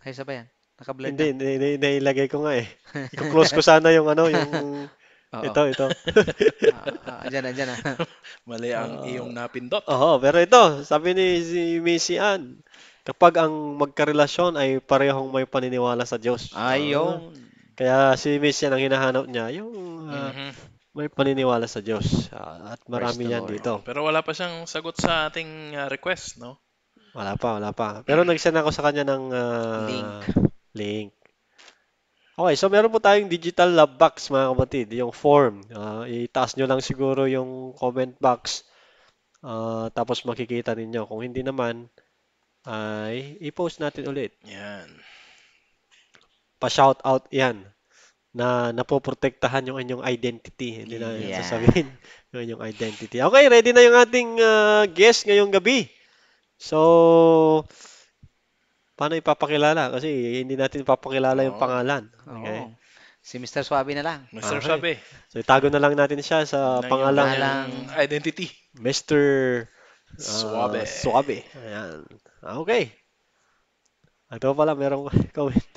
Ayos pa yan? Naka-blend Hindi, nilagay ko nga eh. I-close ko sana yung ano, yung Oo. Ito, ito. uh, uh, dyan na, Mali ang uh, iyong napindot. Oo, pero ito, sabi ni si Missy Ann, kapag ang magkarelasyon ay parehong may paniniwala sa Diyos. Ayon. Uh, kaya si Missy Ann ang hinahanap niya, yung uh, mm-hmm. may paniniwala sa Diyos. Uh, at marami yan Lord. dito. Pero wala pa siyang sagot sa ating uh, request, no? Wala pa, wala pa. Pero mm-hmm. nagsend ako sa kanya ng uh, link. Link. Okay, so meron po tayong digital lab box mga kapatid, yung form. Uh, itaas nyo lang siguro yung comment box uh, tapos makikita ninyo. Kung hindi naman, ay i-post natin ulit. Yan. Pa-shout out yan na napoprotektahan yung inyong identity. Hindi na yeah. sasabihin yung inyong identity. Okay, ready na yung ating uh, guest ngayong gabi. So, paano ipapakilala? Kasi hindi natin papakilala yung pangalan. Okay. Si Mr. Swabe na lang. Mr. Okay. Sabi, So itago na lang natin siya sa ng pangalang pangalang identity. Mr. Uh, Swabe. Suabe. Suabe. Ayan. Ah, Okay. Ito pala, merong comment.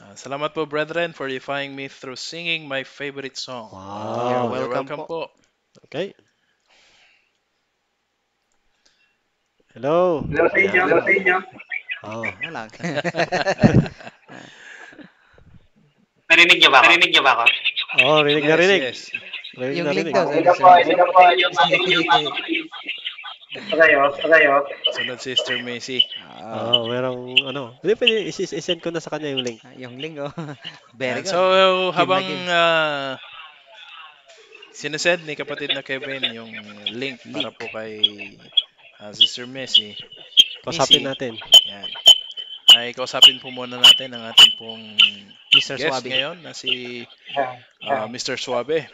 Uh, salamat po brethren for defying me through singing my favorite song. Wow. You're welcome po. Okay. Hello. Hello sa inyo. Hello sa inyo. Oo, oh, lang. narinig niyo ba? Narinig niyo ba ako? Oo, oh, rinig na rinig. Yes, yes. Rinig yung na rinig. Hindi na po, hindi na po. Okay, okay, okay. Sunod Sister Macy. Oo, oh, merong ano. Hindi, pwede isend ko na sa kanya yung link. Ah, yung link, oh. Very good. So, habang uh, sinesend ni kapatid na Kevin yung link para po kay uh, Sister Messi. Kausapin natin. Yan. Ay kausapin po muna natin ang ating pong Mr. guest Suabe. ngayon na si uh, Mr. Suabe.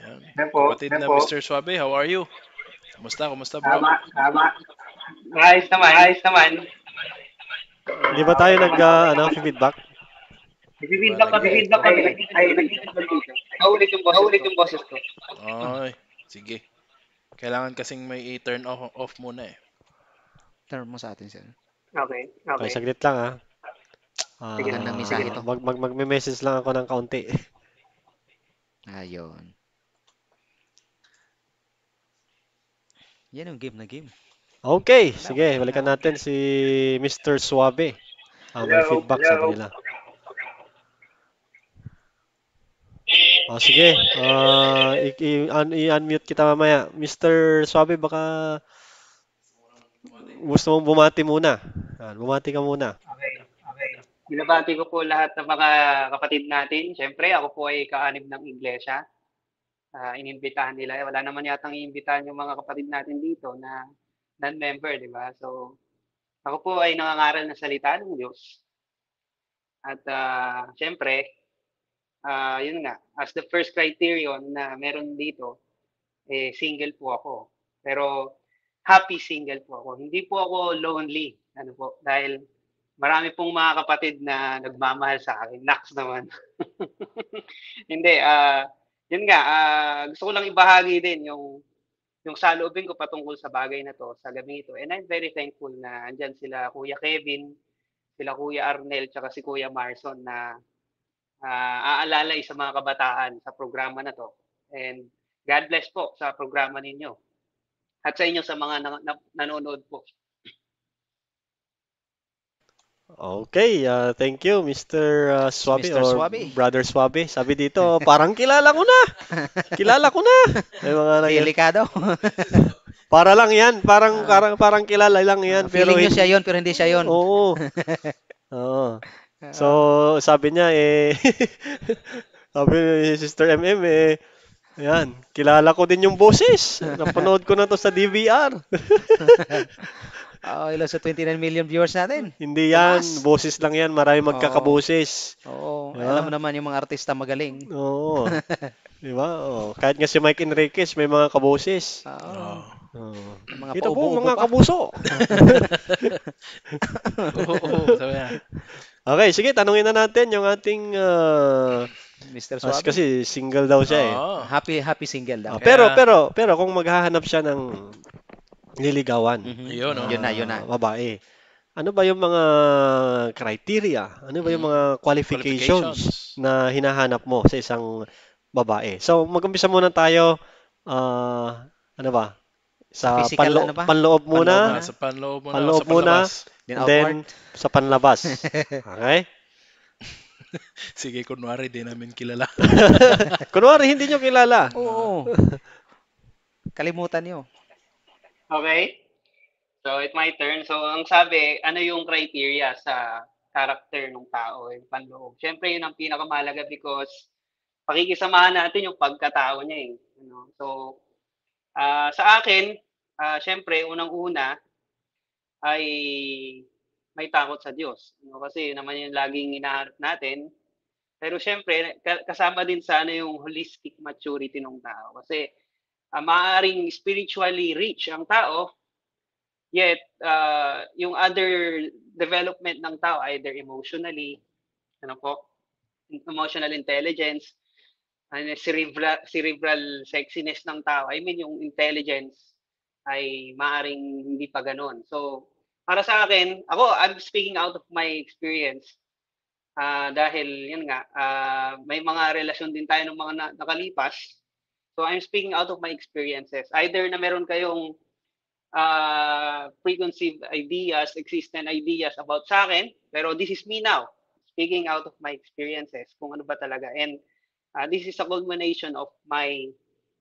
Yan. Hello, Kapatid na Mr. Suabe, how are you? Kumusta, kumusta bro? Tama, tama. Ayos naman, ayos naman. Hindi ba tayo nag uh, ano, feedback? Nag-feedback pa, feedback ka. Naulit yung boses, naulit yung boses ko. Ay, sige. Kailangan kasing may i-turn off, off muna eh. Tanong mo sa atin, sir. Okay, okay. Okay, saglit lang ah. Ah, Sige lang, may sakit mag, mag, magme-message lang ako ng kaunti. Ayun. Yan yung game na game. Okay, sige, balikan natin si Mr. Suave. Ang ah, may Hello, feedback sa hello. kanila. O ah, sige, ah, i- i- un- i-unmute kita mamaya. Mr. Suave, baka gusto mong bumati muna. Yan, bumati ka muna. Okay. Okay. Binabati ko po lahat ng mga kapatid natin. Siyempre, ako po ay kaanib ng Iglesia. Uh, inimbitahan nila. Wala naman yatang iimbitahan yung mga kapatid natin dito na non-member, di ba? So, ako po ay nangangaral ng salita ng Diyos. At uh, siyempre, uh, yun nga, as the first criterion na meron dito, eh, single po ako. Pero happy single po ako. Hindi po ako lonely. Ano po, dahil marami pong mga kapatid na nagmamahal sa akin. Nax naman. Hindi, ah, uh, yun nga, uh, gusto ko lang ibahagi din yung yung saloobin ko patungkol sa bagay na to sa gabi ito. And I'm very thankful na andyan sila Kuya Kevin, sila Kuya Arnel, tsaka si Kuya Marson na uh, aalalay sa mga kabataan sa programa na to. And God bless po sa programa ninyo at sa inyo sa mga na, na, nanonood po. Okay, uh, thank you Mr. Uh, Swabe Mr. or Swabe. Brother Swabi. Sabi dito, parang kilala ko na. kilala ko na. May mga nang- Delikado. para lang 'yan, parang uh, parang, parang kilala lang 'yan, uh, pero feeling siya 'yon, pero hindi siya 'yon. Oo. oo. Ah. So, sabi niya eh sabi ni Sister MM eh Ayan, kilala ko din yung boses. Napanood ko na to sa DVR. Oo, oh, ilan sa 29 million viewers natin. Hindi yan, Mas. boses lang yan. Marami magkakaboses. Oo, oh, diba? alam mo naman yung mga artista magaling. Oo. Di ba? Oh. Kahit nga si Mike Enriquez, may mga kaboses. Oo. Oh. Oh. Mga Ito po, mga pa. kabuso. Oo, oo. Okay, sige, tanungin na natin yung ating uh, Mr. Suave. kasi single daw siya eh. Oo. Happy happy single daw. Ah, pero Kaya- pero pero kung maghahanap siya ng niligawan, Mhm. Ayun, oh. Yun na, yun na. Ah, babae. Ano ba yung mga criteria? Ano ba yung hmm. mga qualifications, Qualifications. na hinahanap mo sa isang babae? So, mag-umpisa muna tayo ah, ano ba? Sa panlo- ano ba? panloob muna, Ah, Sa panloob muna. Panloob sa muna. Then, then sa panlabas. Okay? Sige, kunwari, di namin kilala. kunwari, hindi nyo kilala. Oo. Kalimutan nyo. Okay. So, it's my turn. So, ang sabi, ano yung criteria sa character ng tao, yung panloob? Siyempre, yun ang pinakamahalaga because pakikisamahan natin yung pagkatao niya. Eh. Ano? So, uh, sa akin, uh, siyempre, unang-una, ay may takot sa Diyos. No? Kasi naman yung laging hinahanap natin. Pero syempre, kasama din sana yung holistic maturity ng tao. Kasi uh, maaaring spiritually rich ang tao, yet uh, yung other development ng tao, either emotionally, ano po, emotional intelligence, ano, cerebral, cerebral sexiness ng tao, I mean yung intelligence ay maaring hindi pa ganun. So, para sa akin, ako, I'm speaking out of my experience. Uh, dahil, yun nga, uh, may mga relasyon din tayo ng mga na- nakalipas. So, I'm speaking out of my experiences. Either na meron kayong uh, preconceived ideas, existent ideas about sa akin, pero this is me now, speaking out of my experiences, kung ano ba talaga. And uh, this is a culmination of my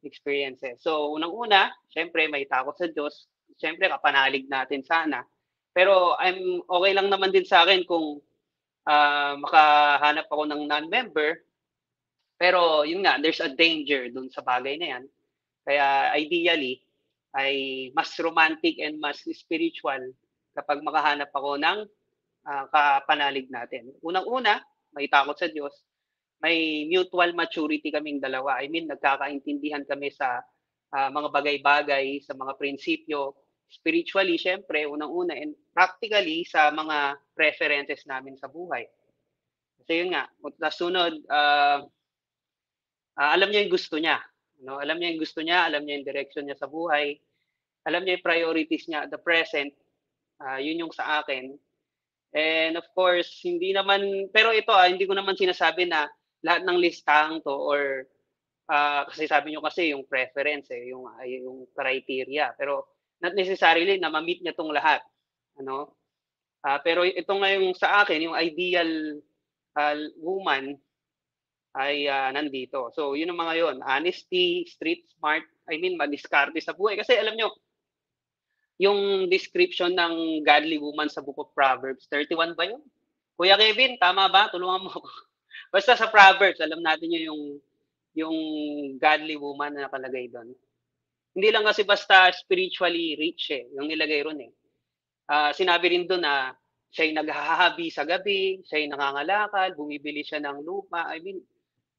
experiences. So, unang-una, syempre, may takot sa Diyos. Syempre, kapanalig natin sana pero I'm okay lang naman din sa akin kung uh, makahanap ako ng non-member. Pero yun nga, there's a danger dun sa bagay na yan. Kaya ideally, ay mas romantic and mas spiritual kapag makahanap ako ng uh, kapanalig natin. Unang-una, may takot sa Diyos. May mutual maturity kaming dalawa. I mean, nagkakaintindihan kami sa uh, mga bagay-bagay, sa mga prinsipyo, spiritually, syempre, unang-una, and practically sa mga preferences namin sa buhay. Kasi yun nga, nasunod, uh, uh, alam niya yung gusto niya. No? Alam niya yung gusto niya, alam niya yung direction niya sa buhay, alam niya yung priorities niya at the present. Uh, yun yung sa akin. And of course, hindi naman, pero ito ah, hindi ko naman sinasabi na lahat ng listang to or uh, kasi sabi niyo kasi yung preference eh, yung, yung criteria. Pero not necessarily na ma-meet niya tong lahat. Ano? Uh, pero ito ngayong sa akin, yung ideal uh, woman ay uh, nandito. So, yun ang mga yon Honesty, street smart, I mean, madiskarte sa buhay. Kasi alam nyo, yung description ng godly woman sa Book of Proverbs, 31 ba yun? Kuya Kevin, tama ba? Tulungan mo ako. Basta sa Proverbs, alam natin yun yung yung godly woman na nakalagay doon. Hindi lang kasi basta spiritually rich eh, yung nilagay ron eh. Uh, sinabi rin doon na siya'y naghahabi sa gabi, siya'y nangangalakal, bumibili siya ng lupa. I mean,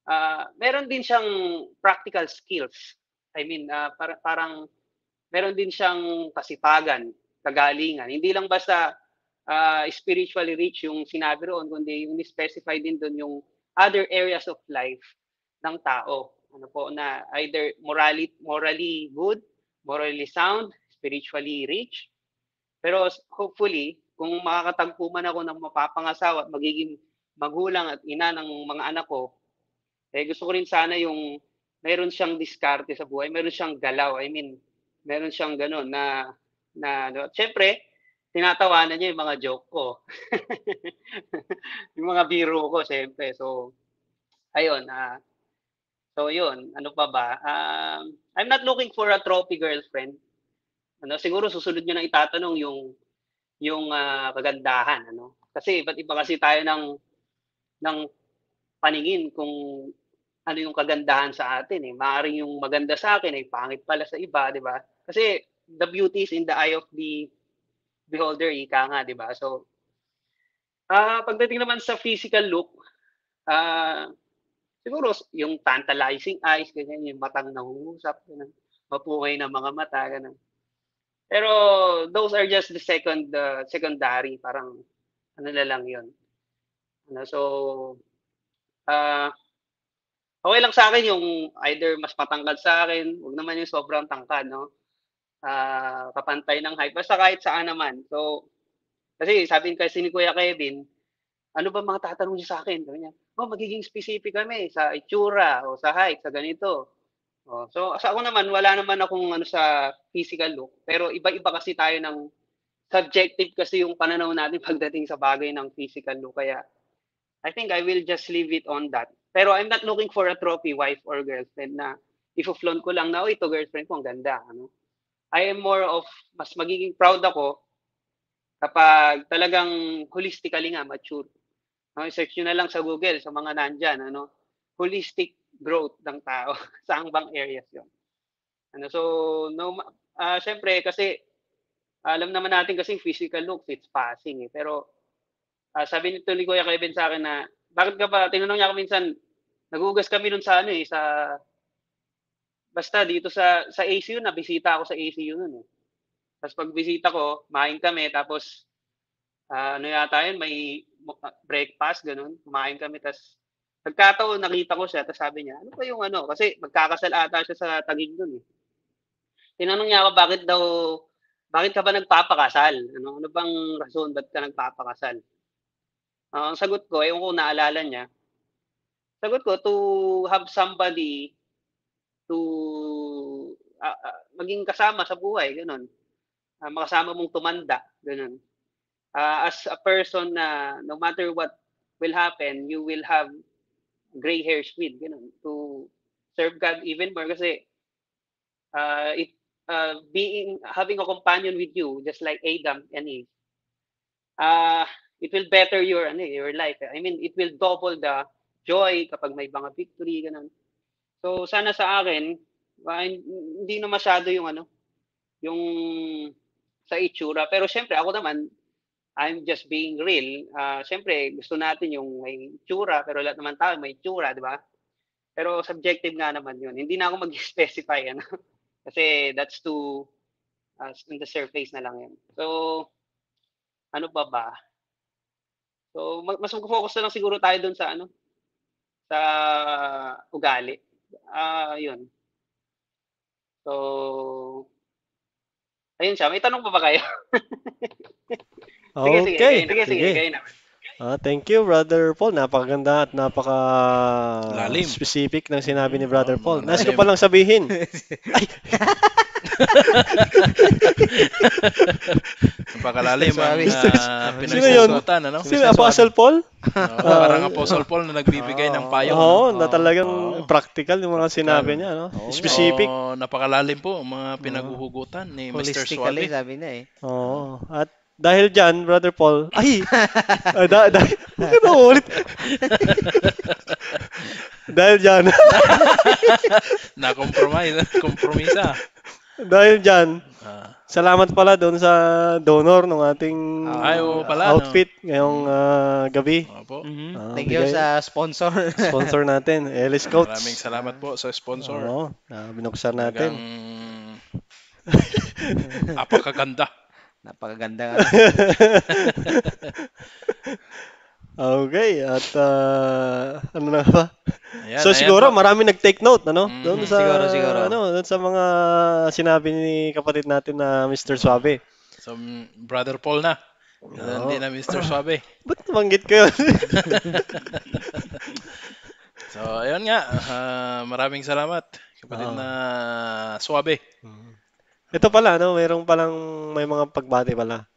uh, meron din siyang practical skills. I mean, uh, ah, par- parang meron din siyang kasipagan, kagalingan. Hindi lang basta uh, spiritually rich yung sinabi roon, kundi yung specify din doon yung other areas of life ng tao ano po na either morally morally good, morally sound, spiritually rich. Pero hopefully, kung makakatagpo man ako ng mapapangasawa at magiging magulang at ina ng mga anak ko, eh gusto ko rin sana yung meron siyang diskarte sa buhay, meron siyang galaw. I mean, meron siyang ganun na na ano. Siyempre, tinatawanan niya yung mga joke ko. yung mga biro ko, siyempre. So, ayun, ah, uh, So yun, ano pa ba? Um, I'm not looking for a trophy girlfriend. Ano, siguro susunod niyo na itatanong yung yung uh, kagandahan, ano? Kasi iba't iba kasi tayo ng ng paningin kung ano yung kagandahan sa atin eh. Maaring yung maganda sa akin ay eh. pangit pala sa iba, di ba? Kasi the beauty is in the eye of the beholder, ika nga, di ba? So, uh, pagdating naman sa physical look, uh, Siguro yung tantalizing eyes, ganyan, yung matang nangungusap, ganyan, mapukay na mga mata, ganyan. Pero those are just the second uh, secondary, parang ano na lang yun. Ano, so, uh, okay lang sa akin yung either mas matangkad sa akin, huwag naman yung sobrang tangkad, no? Uh, ah, kapantay ng height, basta kahit saan naman. So, kasi sabi kasi ni Kuya Kevin, ano ba mga tatanong niya sa akin? Sabi niya, oh, magiging specific kami sa itsura o sa height, sa ganito. Oh, so sa ako naman, wala naman akong ano sa physical look. Pero iba-iba kasi tayo ng subjective kasi yung pananaw natin pagdating sa bagay ng physical look. Kaya I think I will just leave it on that. Pero I'm not looking for a trophy wife or girlfriend na ifo-flaunt ko lang na, oh, ito girlfriend ko, ang ganda. Ano? I am more of, mas magiging proud ako kapag talagang holistically nga mature No, search nyo na lang sa Google sa mga nandyan, ano, holistic growth ng tao. Saan bang areas yon Ano, so, no, uh, syempre, kasi alam naman natin kasi physical looks, it's passing. Eh. Pero uh, sabi nito ni Kuya Kevin sa akin na, bakit ka ba, tinanong niya ako minsan, nagugas kami nun sa ano eh, sa, basta dito sa, sa ACU na, bisita ako sa ACU nun eh. Tapos pagbisita ko, main kami, tapos uh, ano yata yun, may breakfast, ganun. Kumain kami, tas nagkataon, nakita ko siya, tapos sabi niya, ano pa yung ano? Kasi magkakasal ata siya sa tagig nun eh. Tinanong niya ako, bakit daw, bakit ka ba nagpapakasal? Ano, ano bang rason, ba't ka nagpapakasal? Uh, ang sagot ko, ewan ko naalala niya, sagot ko, to have somebody to uh, uh, maging kasama sa buhay, ganun. Uh, makasama mong tumanda, ganun uh, as a person na no matter what will happen, you will have gray hairs with, you know, to serve God even more kasi uh, it, uh, being, having a companion with you, just like Adam and Eve, uh, it will better your, ano, eh, your life. I mean, it will double the joy kapag may mga victory, ganun. So, sana sa akin, ah, hindi na masyado yung ano, yung sa itsura. Pero syempre, ako naman, I'm just being real. Uh, ah, Siyempre, gusto natin yung may tsura, pero lahat naman tayo may tsura, di ba? Pero subjective nga naman yun. Hindi na ako mag-specify. Ano? Kasi that's too uh, ah, on the surface na lang yun. So, ano ba ba? So, mas mag-focus na lang siguro tayo dun sa ano? Sa ugali. Ah, uh, yun. So, ayun siya. May tanong pa ba kayo? okay. Sige, sige, sige, sige. sige. Uh, thank you, Brother Paul. Napakaganda at napaka Lalim. specific ng sinabi ni Brother Paul. Lalim. Nais ko pa lang sabihin. Napakalalim ang ah, uh, pinagsasotan, ano? Sino Apostle Paul? Uh, parang Apostle Paul na nagbibigay ng payo. Oo, oh, na talagang oh. practical yung mga sinabi niya, no? Oh, specific. Oh, napakalalim po ang mga pinaguhugutan ni Mr. Suave. sabi niya eh. Oo, oh, at dahil dyan, Brother Paul, ay, uh, da, da, ano ulit? dahil dyan. Na-compromise, kompromisa. Ah. dahil dyan, ah. salamat pala doon sa donor ng ating ah, ay, oo, pala, outfit no? ngayong uh, gabi. Opo. Mm-hmm. Uh, Thank you sa sponsor. sponsor natin, Ellis Coats. Maraming salamat po sa sponsor. Oo, uh, binuksan natin. Hanggang... Apakaganda. Napakaganda nga. okay, at uh, ano na ba? Ayan, so ayan siguro po. marami nag-take note ano mm, doon sa siguro, siguro. ano doon sa mga sinabi ni kapatid natin na Mr. Suave. So brother Paul na. No. Hindi na Mr. Suave. Ba't nabanggit ko yun? so, ayun nga. Uh, maraming salamat, kapatid uh. na Suave. Mm-hmm. Ito pala, no? Merong palang, may mga pagbati pala.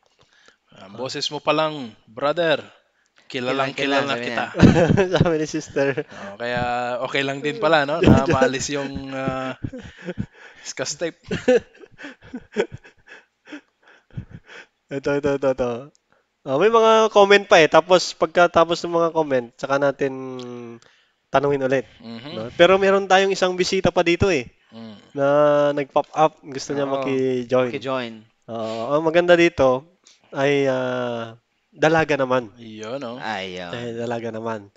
Ang ah, boses mo palang, brother, kilalang kilala, kilala, kita. Sabi ni sister. Oh, kaya okay lang din pala, no? Na maalis yung uh, discuss tape. ito, ito, ito, ito. Uh, may mga comment pa eh. Tapos pagkatapos ng mga comment, saka natin tanungin ulit. Mm-hmm. No? Pero meron tayong isang bisita pa dito eh mm. na nag-pop up, gusto niya Oo, maki-join. Maki-join. Oo. Ang maganda dito ay ah, dalaga naman. Yun, no? Oh. Ayun. Eh, dalaga naman.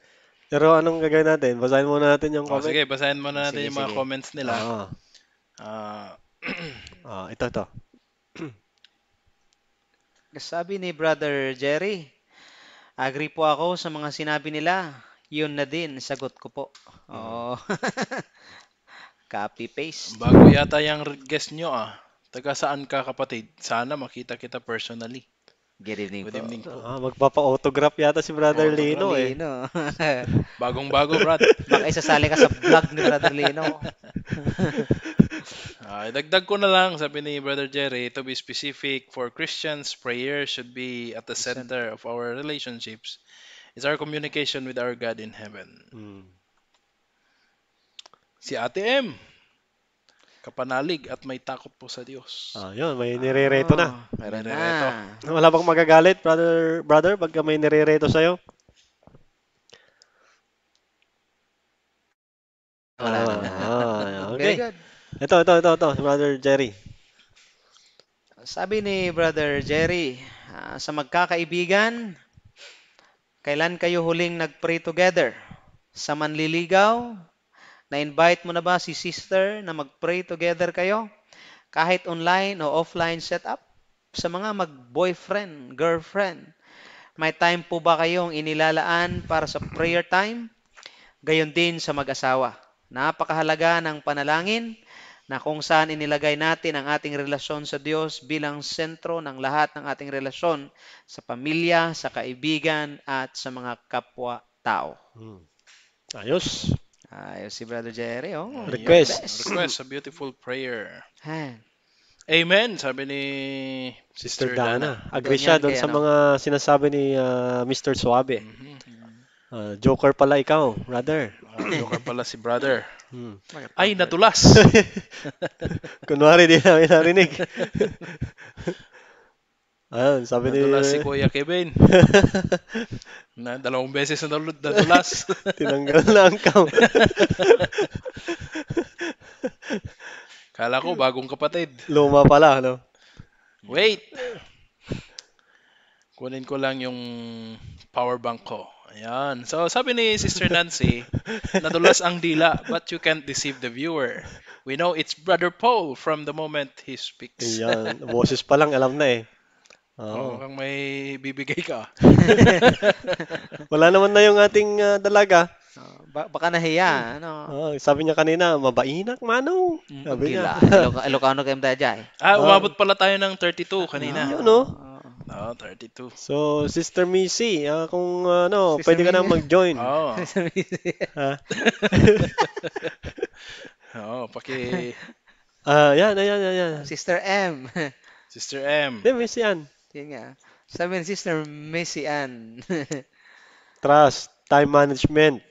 Pero anong gagawin natin? Basahin muna natin yung Oh, comment. sige, basahin muna natin Sige, yung mga sige. comments nila. Oo. Ah, Oo, ah, ito, ito. Sabi ni Brother Jerry, agree po ako sa mga sinabi nila. Yun na din, sagot ko po. Mm. Oo. Copy paste. Bago yata yung guest nyo ah. Taga saan ka kapatid? Sana makita kita personally. Good evening Good po. evening po. Ah, magpapa-autograph yata si Brother Autograph Lino eh. Lino. Bagong-bago, Brad. Baka isasali ka sa vlog ni Brother Lino. ah, dagdag ko na lang, sabi ni Brother Jerry, to be specific, for Christians, prayer should be at the center of our relationships. It's our communication with our God in heaven. Mm si Ate M. Kapanalig at may takot po sa Diyos. Ah, yun, may nirereto na. Ah, may nirereto. Ah. Wala bang magagalit, brother, brother, pagka may nirereto sa'yo? Wala ah, na. ah, Very okay. good. Ito, ito, ito, ito, brother Jerry. Sabi ni brother Jerry, ah, sa magkakaibigan, kailan kayo huling nag-pray together? Sa manliligaw, na-invite mo na ba si sister na mag-pray together kayo? Kahit online o offline setup? Sa mga mag-boyfriend, girlfriend, may time po ba kayong inilalaan para sa prayer time? Gayon din sa mag-asawa. Napakahalaga ng panalangin na kung saan inilagay natin ang ating relasyon sa Diyos bilang sentro ng lahat ng ating relasyon sa pamilya, sa kaibigan, at sa mga kapwa-tao. Hmm. Ayos. Ayos si Brother Jerry. Oh, request. Request, a beautiful prayer. Ha. Amen, sabi ni Sister, Sister Dana. Dana. Agree siya doon sa ano? mga sinasabi ni uh, ah, Mr. Suabe. Mm-hmm. Uh, joker pala ikaw, brother. Uh, joker pala si brother. Hmm. Ay, natulas. Kunwari, di namin narinig. Ayun, sabi nadulas ni... si Kuya Kevin. na, dalawang beses na nadulas. Tinanggal na ang count. Kala ko, bagong kapatid. Luma pala, no? Wait! Kunin ko lang yung power bank ko. Ayan. So, sabi ni Sister Nancy, nadulas ang dila, but you can't deceive the viewer. We know it's Brother Paul from the moment he speaks. Ayan. Boses pa lang, alam na eh. Oh. Oo. may bibigay ka. Wala naman na yung ating ah, dalaga. Oh, baka nahiya, ano? Oo, oh, sabi niya kanina, mabainak mano. Mm, Sabi Gila. niya. Iloca- Ilocano kayo tayo eh. Ah, ah, umabot pala tayo ng 32 ah, kanina. Yun, no? Oo. 32. Ah, so, Sister Missy, ah, kung ano, Sister pwede ka nang mag-join. Oo. Ha? Oo, paki Ah, yan, ayan, ayan, ayan. Sister M. Sister M. Hindi, Miss yan. Yan nga. Sabi ni Sister Missy Ann. Trust, time management.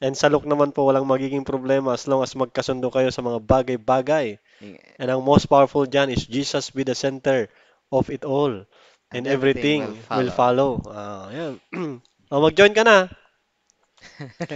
And sa look naman po, walang magiging problema as long as magkasundo kayo sa mga bagay-bagay. And ang most powerful dyan is Jesus be the center of it all. And, and everything, everything will follow. Will follow. Uh, ah, yan. oh, mag-join ka na.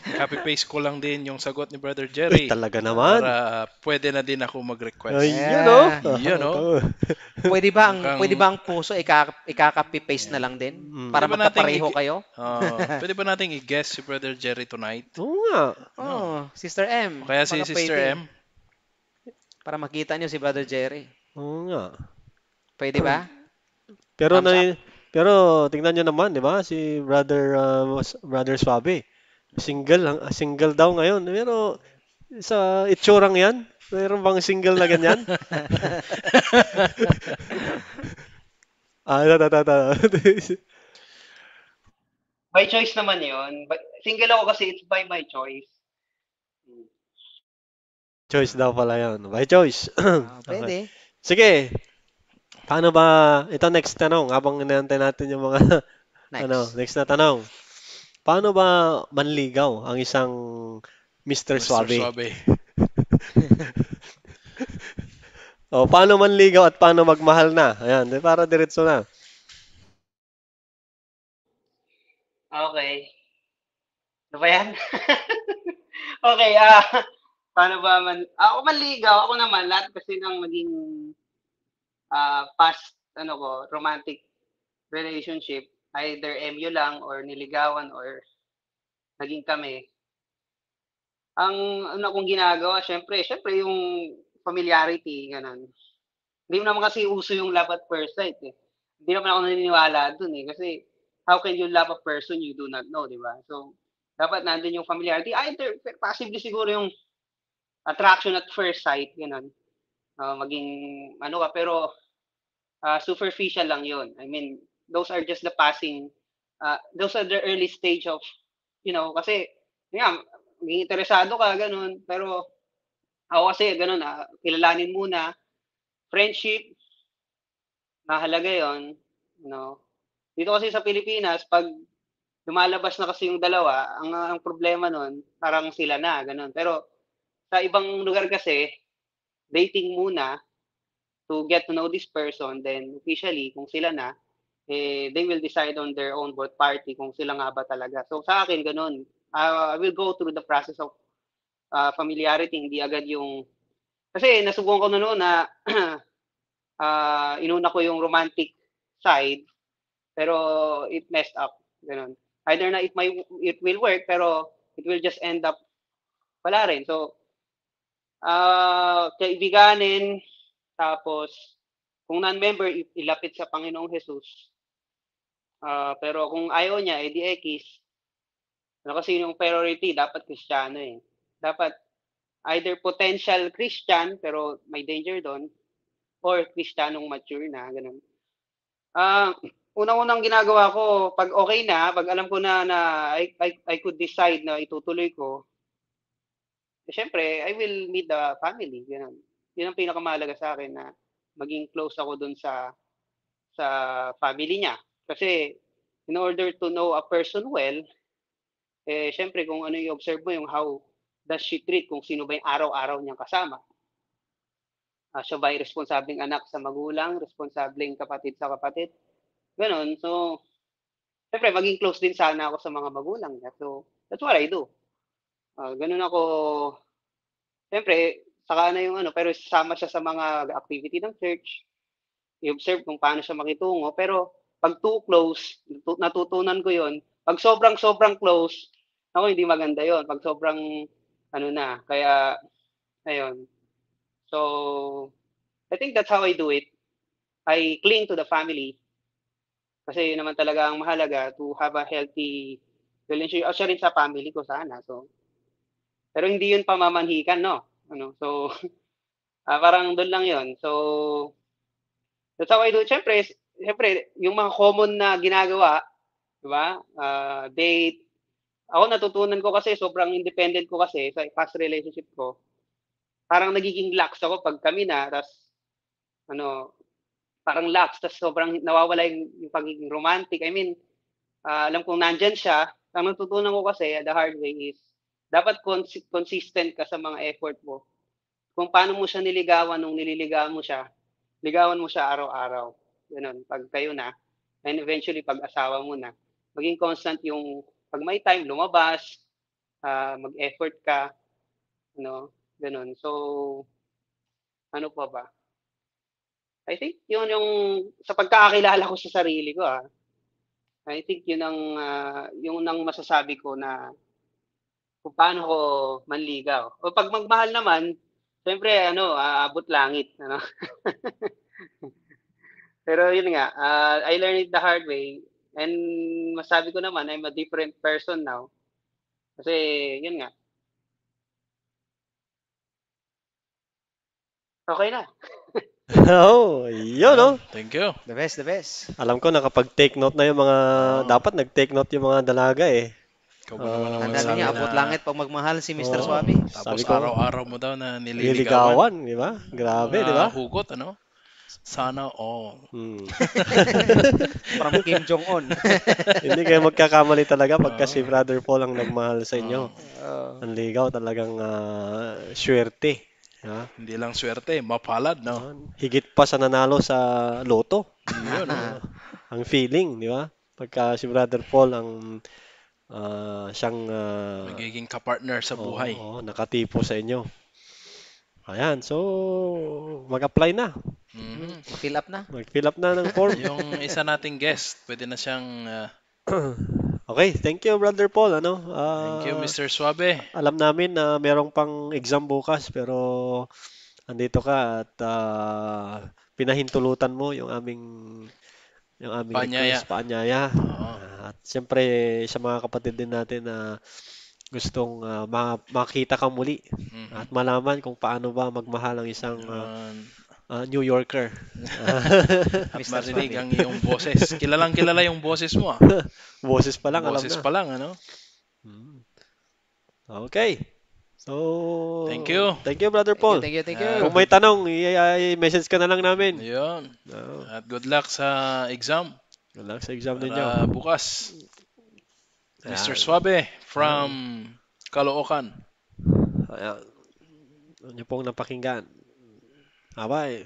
Copy-paste ko lang din yung sagot ni Brother eh, Jerry. Ay, talaga naman. Para pwede na din ako mag-request. Ay, yeah. yun, oh. Yun, oh. pwede ba ang pwede ba ang puso ika, ika-copy-paste yeah. na lang din mm. para pwede magkapareho i- kayo? Uh, pwede ba nating i-guess si Brother Jerry tonight? Oo nga. Oh, oh, Sister M. O kaya si Sister pwede. M. Para makita niyo si Brother Jerry. Oo nga. Pwede ba? Pero Thumbs na, pero tingnan niyo naman, di ba? Si Brother uh, Brother Swabe. Single, ah, single daw ngayon. Pero sa itsurang yan, meron bang single na ganyan? ah, ta, ta, ta. by choice naman yon single ako kasi it's by my choice. Choice daw pala yan. By choice. ah, pwede. Okay. Sige. Paano ba, ito next tanong, habang inaantay natin yung mga, next. ano, next na tanong. Paano ba manligaw ang isang Mr. Mr. Suave? oh, paano manligaw at paano magmahal na? Ayan, para diretso na. Okay. Ano ba yan? okay, ah, uh, paano ba man, ah, ako manligaw, ako naman, lahat kasi nang maging uh, past, ano ko, romantic relationship, either MU lang or niligawan or naging kami, ang ano kong ginagawa, syempre, syempre yung familiarity, ganun. Hindi mo naman kasi uso yung love at first sight eh. Hindi naman ako naniniwala dun eh. Kasi how can you love a person you do not know, di ba? So, dapat nandun yung familiarity. Either, possibly siguro yung attraction at first sight, ganun. Uh, maging ano ka, pero uh, superficial lang yon I mean, those are just the passing uh, those are the early stage of you know kasi yeah, may interesado ka ganun pero ako kasi ganun ah kilalanin muna friendship mahalaga 'yon you know dito kasi sa Pilipinas pag lumalabas na kasi yung dalawa ang, ang problema noon parang sila na ganun pero sa ibang lugar kasi dating muna to get to know this person then officially kung sila na eh, they will decide on their own both party kung sila nga ba talaga. So sa akin, ganun. Uh, I will go through the process of uh, familiarity, hindi agad yung... Kasi nasubukan ko noon na uh, inuna ko yung romantic side, pero it messed up. Ganun. Either na it, may, it will work, pero it will just end up wala rin. So, uh, kaibiganin, tapos kung non-member, ilapit sa Panginoong Jesus, Uh, pero kung ayaw niya, edi eh, X. Eh, ano kasi yung priority, dapat Kristiyano eh. Dapat either potential Christian, pero may danger doon, or Kristiyanong mature na, ganun. Ah, uh, unang-unang ginagawa ko, pag okay na, pag alam ko na na I, I, I could decide na itutuloy ko, eh, syempre, I will meet the family. Ganun. Yun ang pinakamahalaga sa akin na maging close ako doon sa sa family niya. Kasi in order to know a person well, eh, syempre kung ano yung observe mo, yung how does she treat, kung sino ba yung araw-araw niyang kasama. Uh, siya ba yung responsabling anak sa magulang, responsableng kapatid sa kapatid. Ganon. So, syempre, maging close din sana ako sa mga magulang niya. So, that's what I do. Uh, ah, ganun ako, syempre, saka na yung ano, pero sasama siya sa mga activity ng church. I-observe kung paano siya makitungo. Pero, pag too close, natutunan ko yon. Pag sobrang-sobrang close, ako hindi maganda yon. Pag sobrang, ano na, kaya, ayun. So, I think that's how I do it. I cling to the family. Kasi yun naman talaga ang mahalaga to have a healthy relationship. O ah, siya rin sa family ko sana. So, pero hindi yun pamamanhikan, no? Ano, so, uh, parang doon lang yon So, that's how I do it. Siyempre, siyempre, yung mga common na ginagawa, di ba? Uh, date. Ako natutunan ko kasi, sobrang independent ko kasi sa past relationship ko. Parang nagiging lax ako pag kami na, tas, ano, parang lax, tas sobrang nawawala yung, yung pagiging romantic. I mean, uh, alam kong nandyan siya. Ang natutunan ko kasi, the hard way is, dapat cons- consistent ka sa mga effort mo. Kung paano mo siya niligawan nung nililigawan mo siya, ligawan mo siya araw-araw ganun, pag kayo na, and eventually pag asawa mo na, maging constant yung pag may time, lumabas, uh, mag-effort ka, no? ganun. So, ano pa ba? I think yun yung, sa pagkakakilala ko sa sarili ko, ah, I think yun ang, uh, yung nang masasabi ko na kung paano ko manligaw. O pag magmahal naman, syempre ano, aabot langit. Ano? Pero yun nga, uh, I learned it the hard way and masabi ko naman I'm a different person now. Kasi yun nga. Okay na. oh, yun, no? Oh. Thank you. The best, the best. Alam ko, nakapag-take note na yung mga... Oh. Dapat nag-take note yung mga dalaga, eh. Ikaw naman ah, ang sabi niya, abot langit pag magmahal si Mr. Oh, Swabi. Tapos araw-araw mo daw na nililigawan. Nililigawan, di ba? Grabe, uh, di ba? Hugot, ano? Sana all. Hmm. From Kim Jong-un. Hindi kayo magkakamali talaga pagka ah. si Brother Paul ang nagmahal sa inyo. Uh, ang ligaw talagang uh, swerte. Ha? Hindi lang swerte, mapalad, no? Higit pa sa nanalo sa loto. Yun, uh, ang feeling, di ba? Pagka si Brother Paul ang uh, siyang uh, magiging kapartner sa buhay. Oo, oh, nakatipo sa inyo. Ayan, so mag-apply na. Mm-hmm. Fill up na. Mag-fill up na ng form. yung isa nating guest, pwede na siyang uh... Okay, thank you Brother Paul, ano? Uh, thank you Mr. Suabe. Alam namin na uh, merong pang exam bukas pero andito ka at uh, pinahintulutan mo yung aming yung aming paanyaya. request, paanyaya. Uh-huh. At siyempre sa mga kapatid din natin na uh, gustong uh, ma- makita ka muli mm-hmm. at malaman kung paano ba magmahal ang isang uh, uh, New Yorker. Uh, at marinig ang iyong boses. Kilalang kilala yung boses mo. Ah. boses pa lang, boses alam na. pa lang, ano? Hmm. Okay. So, thank you. Thank you, Brother Paul. Thank you, thank you. Thank you. Kung may tanong, i-message ka na lang namin. Yun. Uh, At good luck sa exam. Good luck sa exam Para ninyo. bukas. Mr. Suabe from Caloocan. Ayan. Ano pong napakinggan. Abay.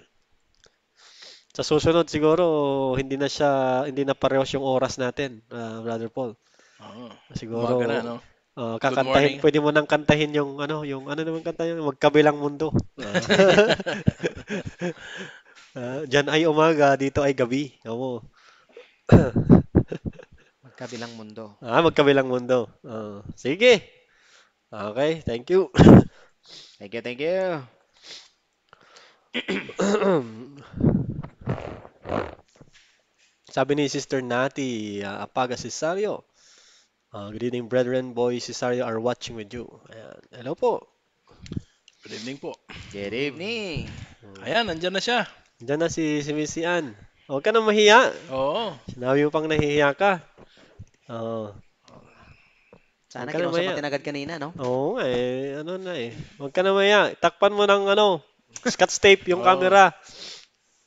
Sa susunod siguro, hindi na siya, hindi na pareho yung oras natin, uh, Brother Paul. Oo. Siguro, Umaga na, no? Uh, kakantahin, pwede mo nang kantahin yung ano, yung ano naman kanta yung magkabilang mundo. Uh, ah. uh, diyan ay umaga, dito ay gabi. Amo. Kabilang mundo. Ah, magkabilang mundo. Uh, sige. Okay, thank you. thank you, thank you. Sabi ni Sister Nati, uh, Apaga Cesario. Uh, good evening, brethren. Boy Cesario are watching with you. Ayan. Hello po. Good evening po. Good evening. Ayan, nandyan na siya. Nandyan na si, si Missy Ann. Huwag ka na mahiya. Oo. Sinabi mo pang nahihiya ka. Oo. Sana Huwag ka na kinausap maya. kanina, no? Oo nga eh, ano na eh. Huwag ka na maya, takpan mo ng ano, scotch tape yung Oo. camera.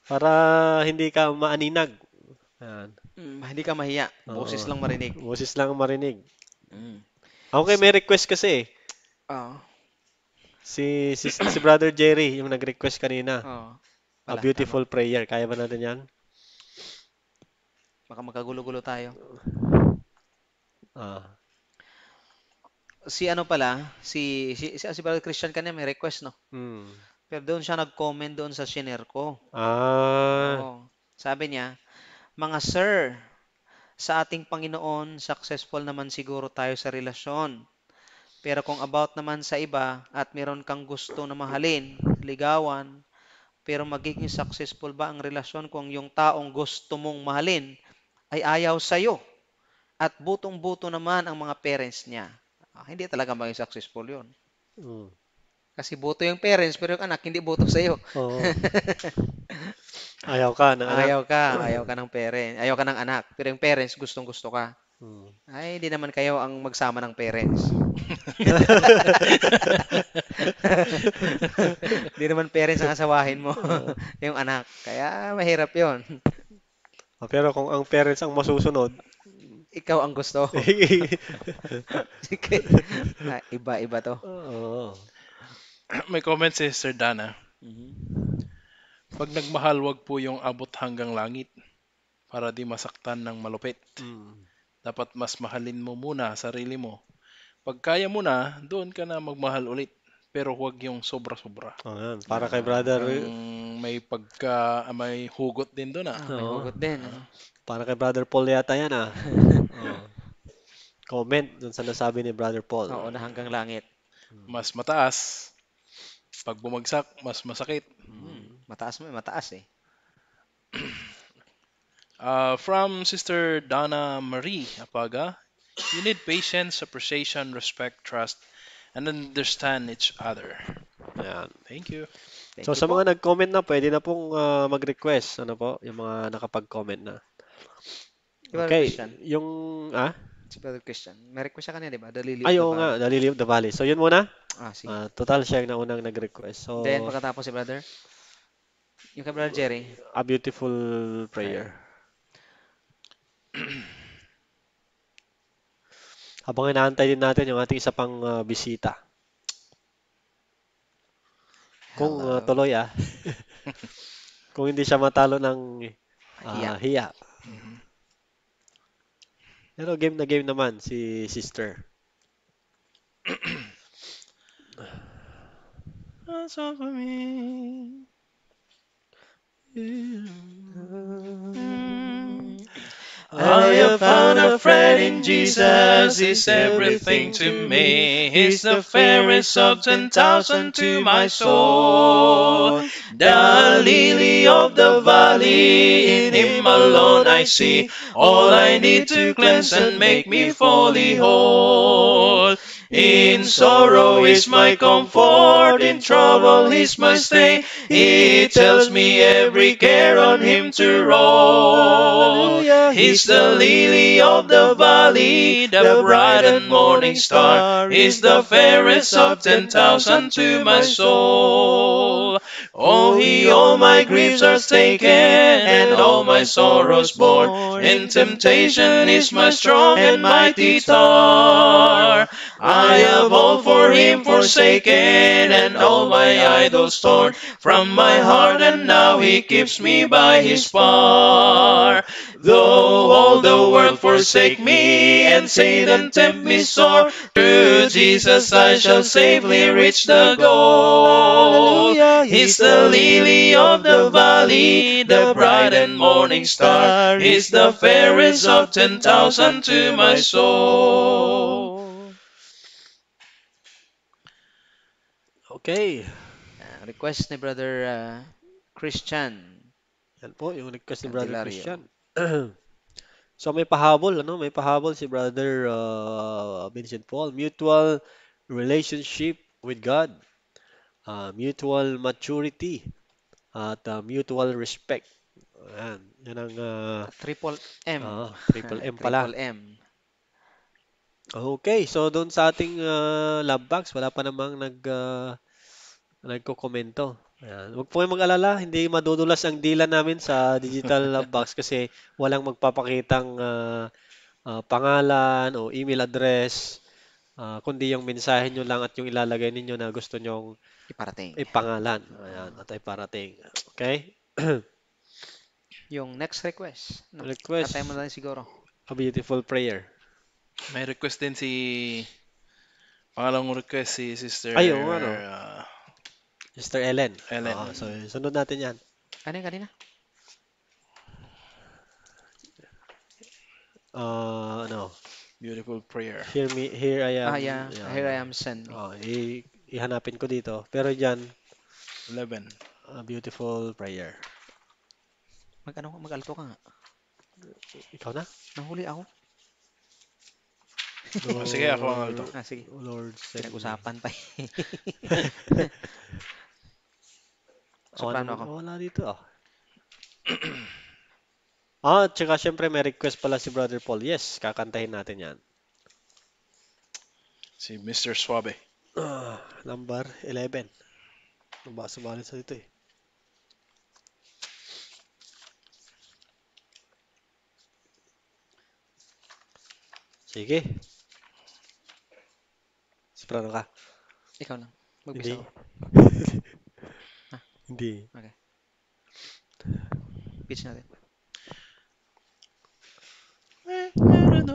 Para hindi ka maaninag. Yan. Mm, hindi ka mahiya. Boses Oo. lang marinig. Boses lang marinig. Mm. Okay, may request kasi eh. Oo. Si, si, si Brother Jerry, yung nag-request kanina. Oh. A Wala, Beautiful Prayer. Kaya ba natin yan? Baka magkagulo-gulo tayo. Ah. Si ano pala, si si si, si Christian kanina may request no. Mm. Pero doon siya nag-comment doon sa shiner ko. Ah. Oo. Sabi niya, mga sir, sa ating Panginoon, successful naman siguro tayo sa relasyon. Pero kung about naman sa iba at meron kang gusto na mahalin, ligawan, pero magiging successful ba ang relasyon kung yung taong gusto mong mahalin ay ayaw sa iyo?" At butong-buto naman ang mga parents niya. Ah, hindi talaga maging successful yun. Mm. Kasi buto yung parents, pero yung anak, hindi buto sa'yo. Oo. ayaw ka ng anak. Ayaw ka. Ayaw ka ng parents. Ayaw ka ng anak. Pero yung parents, gustong-gusto ka. Hmm. Ay, hindi naman kayo ang magsama ng parents. Hindi naman parents ang asawahin mo, yung anak. Kaya mahirap 'yon. Ah, pero kung ang parents ang masusunod, ikaw ang gusto. Sige. Iba-iba ah, to. Oo. May comment si Sir Dana. mm Pag nagmahal, wag po yung abot hanggang langit para di masaktan ng malupit. Mm. Dapat mas mahalin mo muna sarili mo. Pag kaya mo na, doon ka na magmahal ulit. Pero huwag yung sobra-sobra. Oh, yan. Para kay brother. Um, may pagka, may hugot din doon ah. Oh, may hugot din. Ah. Para kay Brother Paul yata yan ah. Comment dun sa nasabi ni Brother Paul. Oo, na hanggang langit. Hmm. Mas mataas. Pag bumagsak, mas masakit. Hmm. Mataas mo, mataas eh. Uh, from Sister Donna Marie Apaga, you need patience, appreciation, respect, trust, and understand each other. Ayan. Thank you. Thank so you sa po. mga nag-comment na, pwede na pong uh, mag-request. Ano po? Yung mga nakapag-comment na. Iba okay. Question. Yung, ah? Si Brother Christian. May request siya kanina, di ba? Daliliw Ay, oo nga. Daliliw the Valley. Eh. So, yun muna. Ah, sige. Uh, total siya yung naunang nag-request. So, Then, pagkatapos si Brother? Yung kay Brother Jerry? A Beautiful Prayer. Habang inaantay din natin yung ating isa pang uh, bisita. Kung uh, tuloy ah. Kung hindi siya matalo ng uh, hiya. hiya. Pero game na game naman si sister. That's all for me. Mm. I have found a friend in Jesus, He's everything to me. He's the fairest of ten thousand to my soul. The lily of the valley, in Him alone I see all I need to cleanse and make me fully whole. In sorrow is my comfort, in trouble is my stay. He tells me every care on him to roll. He's the lily of the valley, the bright and morning star. He's the fairest of ten thousand to my soul. Oh, he all my griefs are taken, and all my sorrows borne. In temptation is my strong and mighty tower. I have all for him forsaken, and all my idols torn from my heart, and now he keeps me by his power. Though all the world forsake me and Satan tempt me sore, through Jesus I shall safely reach the goal. He's the lily of the valley, the bright and morning star. He's the fairest of ten thousand to my soul. Okay. Uh, request ni Brother uh, Christian. Yan po, yung request ni Brother Christian. so may pahabol, ano? May pahabol si Brother uh, Vincent Paul. Mutual relationship with God. Uh, mutual maturity. At uh, mutual respect. Ayan. Yan ang... Uh, triple M. Uh, triple M pala. Triple M. Okay, so doon sa ating uh, love box, wala pa namang nag uh, nagko-komento. Ayan. Huwag po kayong mag-alala, hindi madudulas ang dila namin sa digital love box kasi walang magpapakitang uh, uh, pangalan o email address, uh, kundi yung mensahe nyo lang at yung ilalagay ninyo na gusto nyong iparating. ipangalan. Ayan, at iparating. Okay? yung next request. Request. Katay mo lang siguro. A beautiful prayer. May request din si pangalawang request si Sister Ayun, ano? Uh, Mr. Ellen. Ellen. Oo, so, sunod natin yan. Kanina, kanina. Uh, ano? Beautiful prayer. Here, me, here I am. Ah, yeah. yeah. Here I am, send me. Oh, i- ihanapin ko dito. Pero dyan, 11. a beautiful prayer. Mag, ano, mag ka nga. Ikaw na? Nahuli ako. Oh, sige, ako ang alto. Ah, sige. Lord, send Pinag-usapan pa eh. So, wala, paano ako? Wala dito, ah. ah, tsaka syempre may request pala si Brother Paul. Yes, kakantahin natin yan. Si Mr. Suave. Ah, number 11. Nabasa bali sa dito eh. Sige. Soprano ka. Ikaw lang. Magbisa ako. Hindi. Okay. Pitch natin. Meron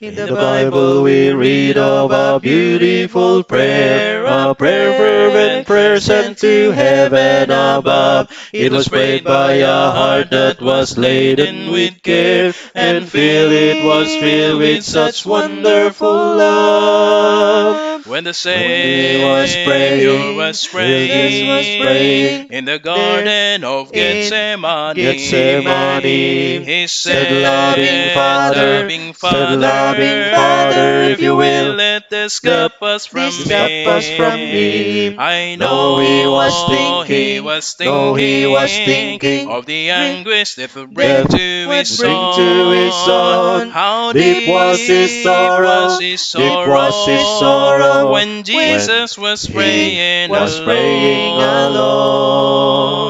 in the Bible we read of a beautiful prayer, a prayer fervent prayer sent to heaven above. It was prayed by a heart that was laden with care, and filled it was filled with such wonderful love. When the same was praying, was praying, was praying in the garden of Gethsemane, Gethsemane, he said, loving Father, loving Father loving Father, if you will, let this cup us from me. us from me. I know he was thinking, he was thinking, he was thinking of the anguish that would bring to his son. How deep was his sorrow, deep was his sorrow when Jesus was praying alone.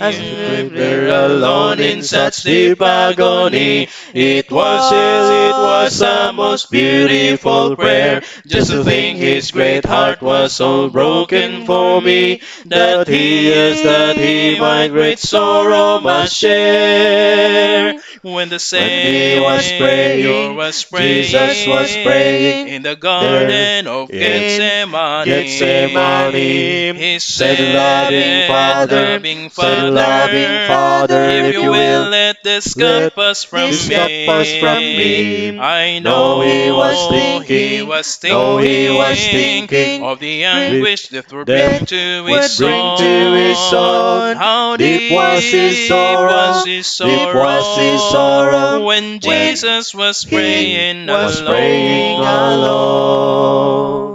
As we were alone in such deep agony, it was his, it was a most beautiful prayer. Just to think his great heart was so broken for me, that he is, that he my great sorrow must share. When the Savior was praying, was praying, Jesus was praying in the garden of Gethsemane. Gethsemane. He said, loving Father, loving Father, said, loving Father, if you will this cup us from me. from me. I know no, he was thinking. He was thinking. No, he was thinking of the anguish that would bring to his soul. To his soul. How deep, deep was his sorrow. Was his sorrow. Deep was his sorrow. When, when Jesus was praying was alone. Praying alone.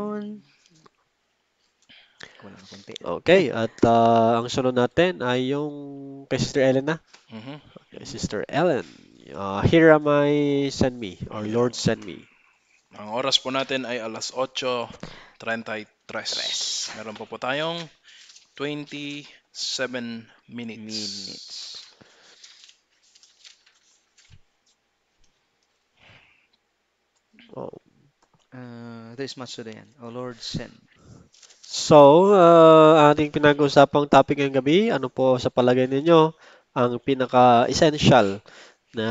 Okay, at uh, ang sunod natin ay yung kay Sister Elena. Mm-hmm. Sister Ellen, uh, here am I, send me, or Lord send me. Ang oras po natin ay alas 8.33. Meron po po tayong 27 minutes. minutes. Oh. Uh, this much today. O oh, Lord, send. So, uh, ating pinag-usapang topic ngayong gabi, ano po sa palagay ninyo? ang pinaka-essential na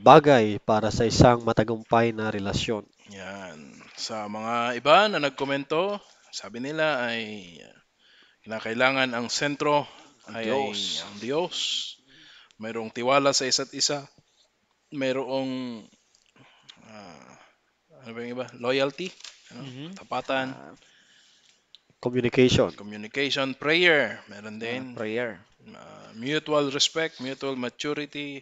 bagay para sa isang matagumpay na relasyon. Yan. Sa mga iba na nagkomento, sabi nila ay uh, kinakailangan ang sentro ay, Diyos. ay ang Diyos. Mayroong tiwala sa isa't isa. Mayroong uh, ano ba yung iba? Loyalty, ano? mm-hmm. tapatan. Uh, communication. Communication, prayer. Meron ah, din. Uh, prayer. Uh, mutual respect, mutual maturity,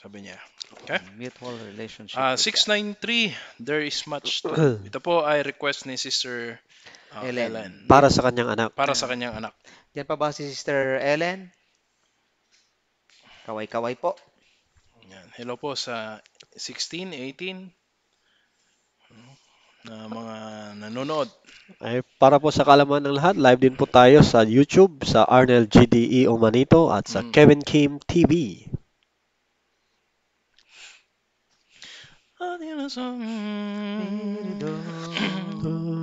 sabi niya. Okay? Mm, mutual relationship. Uh, ah, 693, there is much to. Ito po ay request ni Sister uh, Ellen. Ellen. Para sa kanyang anak. Para sa kanyang anak. Yan pa ba si Sister Ellen? Kaway-kaway po. Yan. Hello po sa 16, 18, na mga nanonood. Ay, para po sa kalaman ng lahat, live din po tayo sa YouTube, sa Arnel GDE Omanito at sa mm. Kevin Kim TV.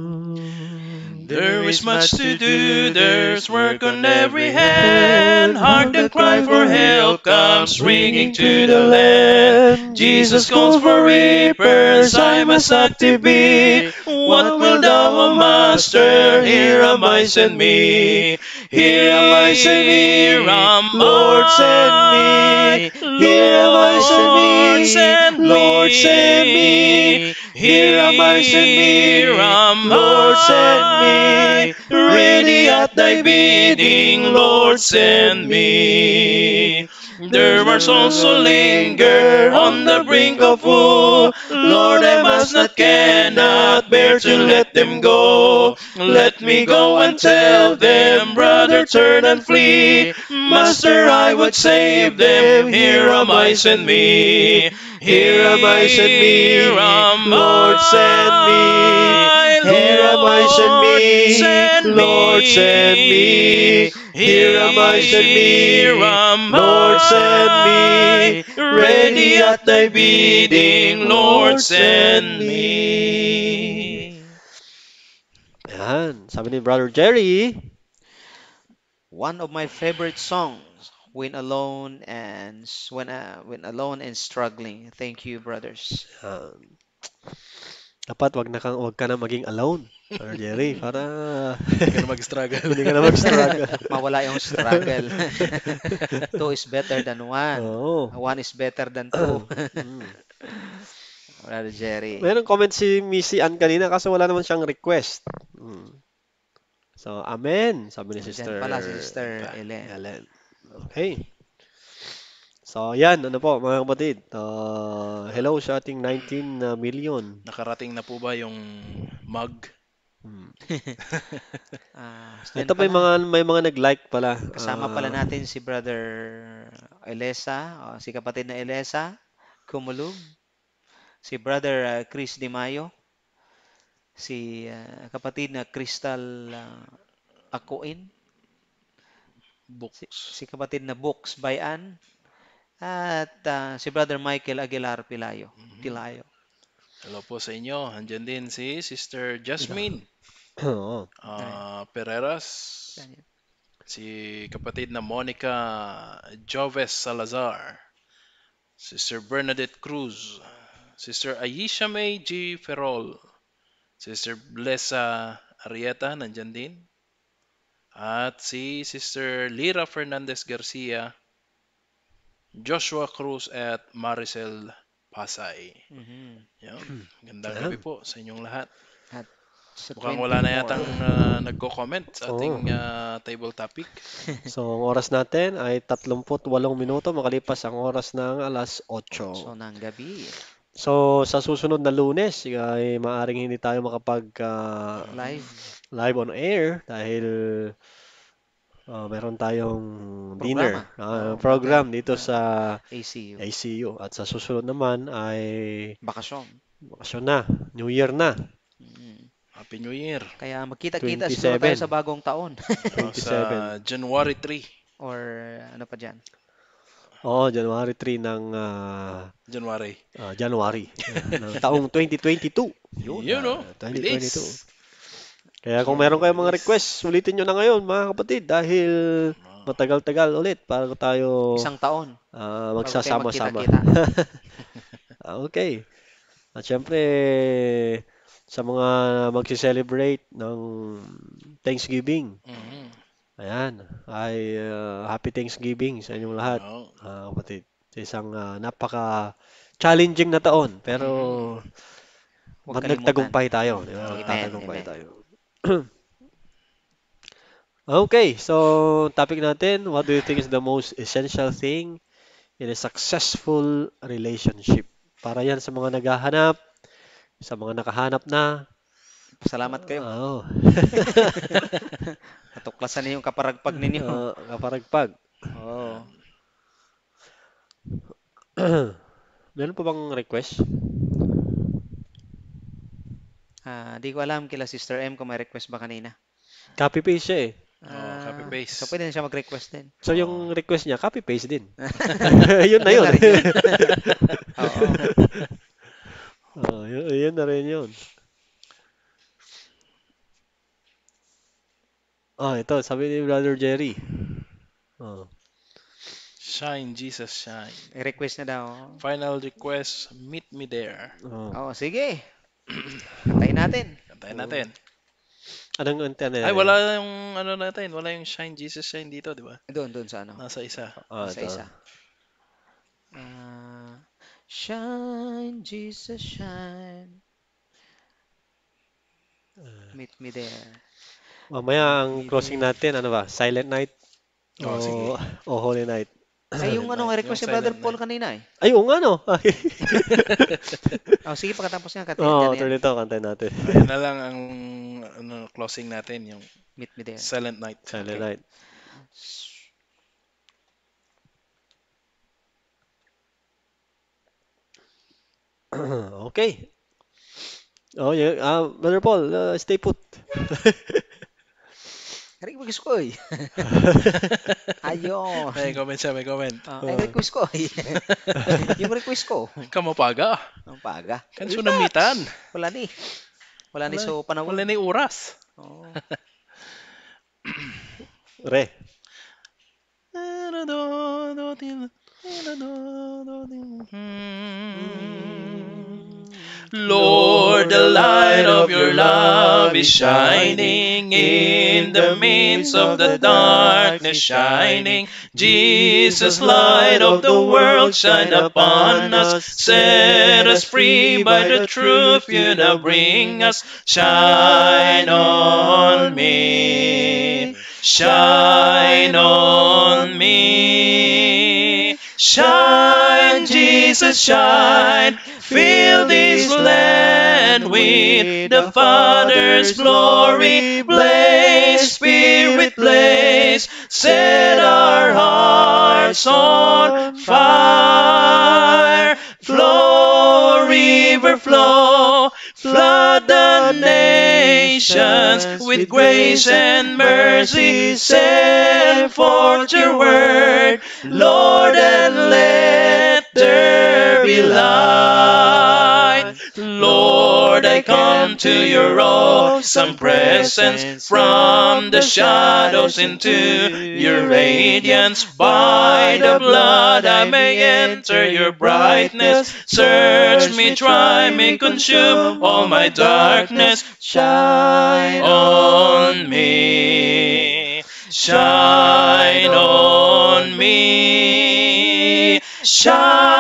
There is much to do, there's work on every hand. Hark, the cry for help comes ringing to the land. Jesus calls for reapers, I must active be. What will thou, O Master? Here am I, send me. Here am I, send me. Lord, send me. Here am I, send me. Lord, send me. Here am I, send me. Lord, send me. Ready at thy bidding, Lord, send me. There are souls who linger on the brink of woe, Lord, I must not, cannot bear to let them go. Let me go and tell them, brother, turn and flee. Master, I would save them, here am I, send me. Here am I, send me. Lord, send me. Here am I, send me. Lord, send me. Here am I, send me. Lord, send me. Ready at thy bidding, Lord, send me. Yan, sabi ni Brother Jerry. One of my favorite songs when alone and when uh, when alone and struggling. Thank you, brothers. Uh, dapat wag na kang wag ka na maging alone. Para Jerry, para hindi ka na mag-struggle. hindi ka na mag-struggle. Mawala yung struggle. two is better than one. Oh. One is better than two. Mm. Brother Jerry. Meron comment si Missy Ann kanina kasi wala naman siyang request. Hmm. So, amen, sabi ni Sister. Diyan pala si Sister Ellen. Ellen. Okay. So, yan. Ano po, mga kapatid? Uh, hello sa ating 19 uh, million. Nakarating na po ba yung mug? Hmm. uh, Ito may mga may mga nag-like pala. Kasama uh, pala natin si brother Elesa, uh, si kapatid na Elesa Kumulog, si brother uh, Chris Di Mayo, si uh, kapatid na Crystal uh, Akuin, Books. Si, si kapatid na Books by Ann at uh, si Brother Michael Aguilar Pilayo. Mm-hmm. Pilayo. Hello po sa inyo. Andiyan din si Sister Jasmine. Oo. uh, Pereras. Si kapatid na Monica Joves Salazar. Sister Bernadette Cruz. Sister Aisha May G. Ferrol. Sister Blessa Arieta, nandyan din. At si Sister Lira Fernandez Garcia, Joshua Cruz at Maricel Pasay. Mm-hmm. Hmm. Yan. Gandang gabi po sa inyong lahat. At sa Mukhang wala na yatang uh, nagko-comment sa ating uh, table topic. so, ang oras natin ay 38 minuto makalipas ang oras ng alas 8. So, ng gabi. So, sa susunod na lunes, ay maaring hindi tayo makapag... Uh, Live live on air dahil uh, meron tayong Programa. dinner uh, ah, program dito ah, sa ACU. ACU at sa susunod naman ay bakasyon. Bakasyon na, New Year na. Mm. Happy New Year. Kaya magkita-kita siguro tayo sa bagong taon. 27. sa January 3 or ano pa diyan? Oo, oh, January 3 ng uh, January. Uh, January ng taong 2022. Yun, you know, 2022. Bilis. Kaya kung meron kayong mga request, ulitin nyo na ngayon mga kapatid dahil matagal-tagal ulit para tayo isang taon uh, magsasama-sama. Ah, okay. At syempre sa mga magsi-celebrate ng Thanksgiving. Mm-hmm. Ayan, ay uh, happy Thanksgiving sa inyong lahat, oh. uh, kapatid. Isang uh, napaka challenging na taon pero mm-hmm. Huwag magtagumpay tayo. Di ba? Magtatagumpay tayo. okay, so topic natin, what do you think is the most essential thing in a successful relationship? Para yan sa mga naghahanap, sa mga nakahanap na. Salamat kayo. Ah, oo. Natuklasan niyo yung kaparagpag ninyo. Uh, kaparagpag. Oo. Oh. Meron po bang request? Ah, di ko alam kila Sister M kung may request ba kanina. Copy paste siya eh. Oo, Ah, copy paste. So pwede na siya mag-request din. So yung request niya, copy paste din. yun na yun. Oo. oh, yun, na rin yun. Ah, ito, sabi ni Brother Jerry. Oh. Shine, Jesus, shine. I-request na daw. Final request, meet me there. Oh. Oh, sige. Antayin natin. Antayin Oo. natin. Mm. Anong unti na Ay, wala yung ano natin. Wala yung Shine Jesus Shine dito, di ba? Doon, doon sa ano. Nasa isa. Oh, ah, sa isa. Ah, shine, Jesus, shine. Ah. Meet me there. Mamaya ang crossing natin, ano ba? Silent Night? Oh, o, sige. o Holy Night? Ay, yung ano, request si Brother Paul kanina eh. Ay, oo nga oh, sige, pagkatapos nga, katin Oo, oh, turn ito, kantay natin. Ayan na lang ang ano, closing natin, yung Meet Me There. Silent Night. Silent okay. Night. okay. Oh, yeah. Uh, Brother Paul, uh, stay put. Rick Kuskoy. Ayo. May comment siya, may comment. Uh, ay, Rick Kuskoy. yung Rick Kusko. Kamapaga. Kamapaga. Kanso ng mitan. Wala ni. Wala, wala ni so panahon. Wala ni oras. Oh. Re. Hmm. Lord, the light of your love is shining in the midst of the darkness shining. Jesus, light of the world, shine upon us. Set us free by the truth you now bring us. Shine on me. Shine on me. Shine Jesus shine. Fill this land with the Father's glory. Blaze, Spirit, blaze. Set our hearts on fire. Flow, river, flow. Flood the nations with grace and mercy. Send forth your word, Lord, and let rely. Lord, I come to your awesome presence from the shadows into your radiance. By the blood I may enter your brightness. Search me, try me, consume all my darkness. Shine on me. Shine on me. Shine.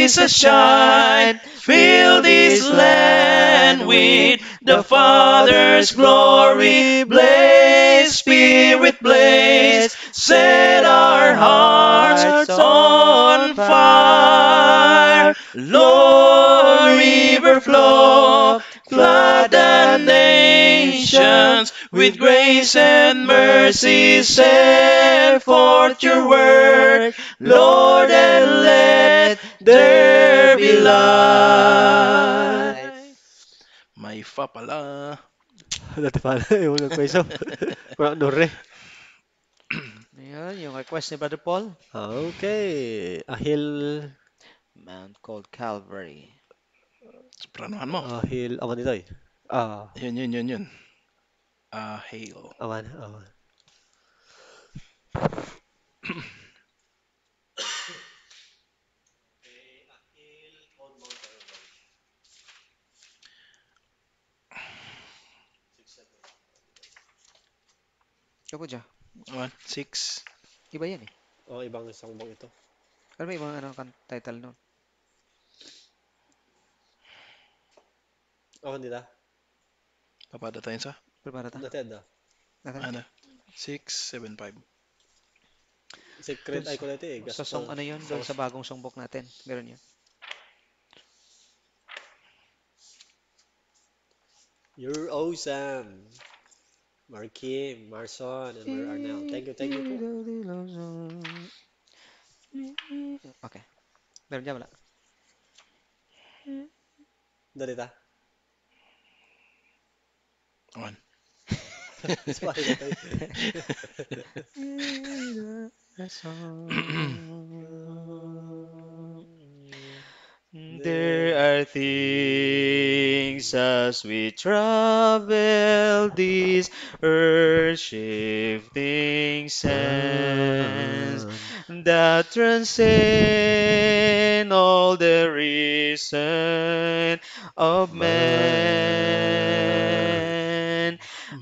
Jesus shine, fill this land with the Father's glory. Blaze, Spirit, blaze, set our hearts on fire. Lord, river flow, flood the nations With grace and mercy send forth your word, Lord, and let there be light. May fa pala. Dati pala, yung eh, nagpaiso. Parang nore. Yan, yung request ni Brother Paul. Okay. A hill... Mount called Calvary. Sopranuhan mo. A hill... Awan nito eh. Ah. Yun, yun, yun, yun. Uh, Halo. Oo nga, oo nga. Kapo dyan? One, six. Iba yan eh. Oo, oh, ibang isang bang ito. Ano ba ibang ano, kan- title nun? Oo, oh, hindi na. Papada tayo sa? Prepárate. Date, da. Ah. Ano? 6, 7, 5. Secret icon natin eh. Sa song ano yun, doon sa bagong songbok natin. Ganun yun. You're awesome. Markim, Marson, and Mar Arnel. Thank you, thank you. Okay. Meron dyan wala? Dali ta? On. there are things as we travel these earth-shifting sands that transcend all the reason of man.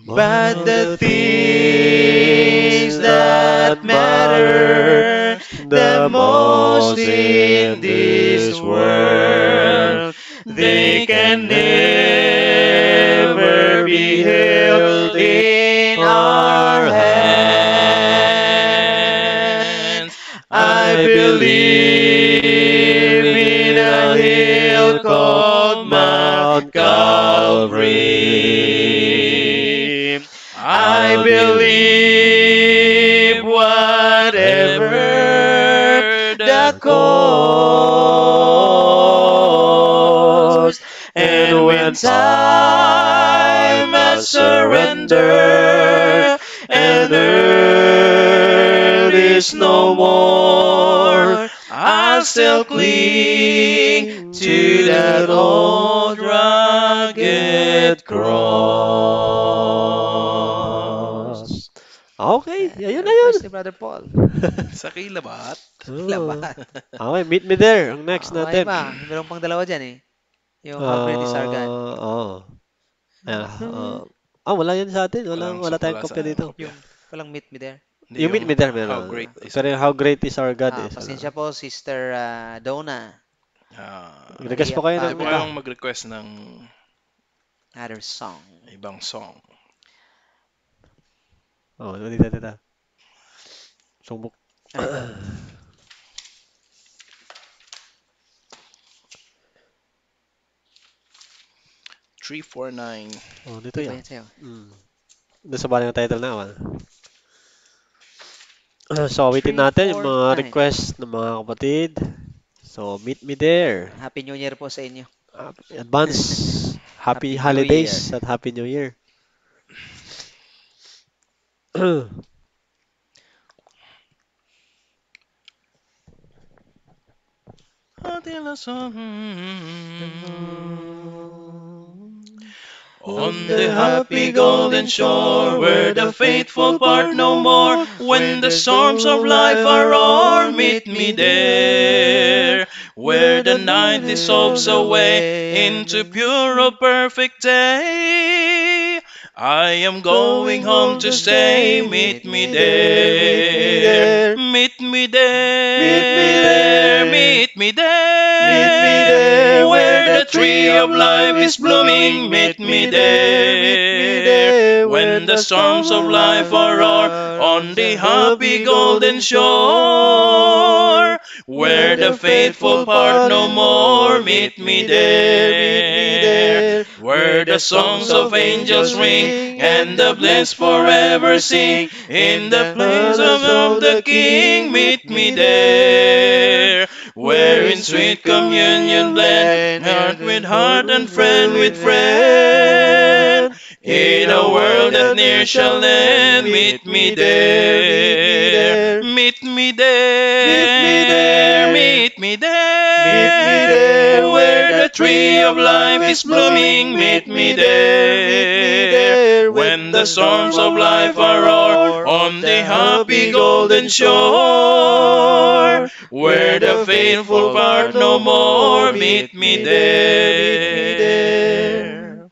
But the things that matter the most in this world, they can never be held in our hands. I believe in a hill called Mount Calvary believe whatever the cost. And when time has surrendered and earth is no more, I'll still cling to that old. Ayun, ayun. Request ni Brother Paul. sa kilabat. Oh. Kilabat. okay, meet me there. Ang next oh, natin. Okay pa. Meron pang dalawa dyan eh. Yung uh, ah, Aubrey ni Sargan. Oo. Oh. Ayan, uh, ah, wala yan sa atin. Wala, wala, wala tayong kopya dito. Yung, walang meet me there. Hindi, you meet me there, meron. How great is Pero how great is our God. Ah, is, pasensya ano. po, Sister uh, Donna. Ah, request po kayo. Pwede po mag-request ng other song. Ibang song. Oh, dito, dito. 종목 three four nine oh dito yan mm. doon sa bali ng title na wala So, awitin natin yung mga nine. request ng mga kapatid. So, meet me there. Happy New Year po sa inyo. Advance. Happy, happy holidays at Happy New Year. song. Mm-hmm. On the happy golden shore, where the faithful part no more, when the storms of life are o'er, meet me there. Where the night dissolves away into pure, perfect day. I am going home to stay. Meet me there. Meet me there. Meet me there. Where the tree of life is blooming. Meet me there. When the storms of life are o'er on the happy golden shore. Where the faithful part no more. Meet me there where the songs of angels ring and the blessed forever sing. In the presence of the King, meet me there, where in sweet communion blend heart with heart and friend with friend. In a world that near shall end, meet me there, meet me there, meet me there. Meet me there. tree of life is blooming, meet me there. When the storms of life are o'er, on the happy golden shore, where the faithful part no more, meet me there.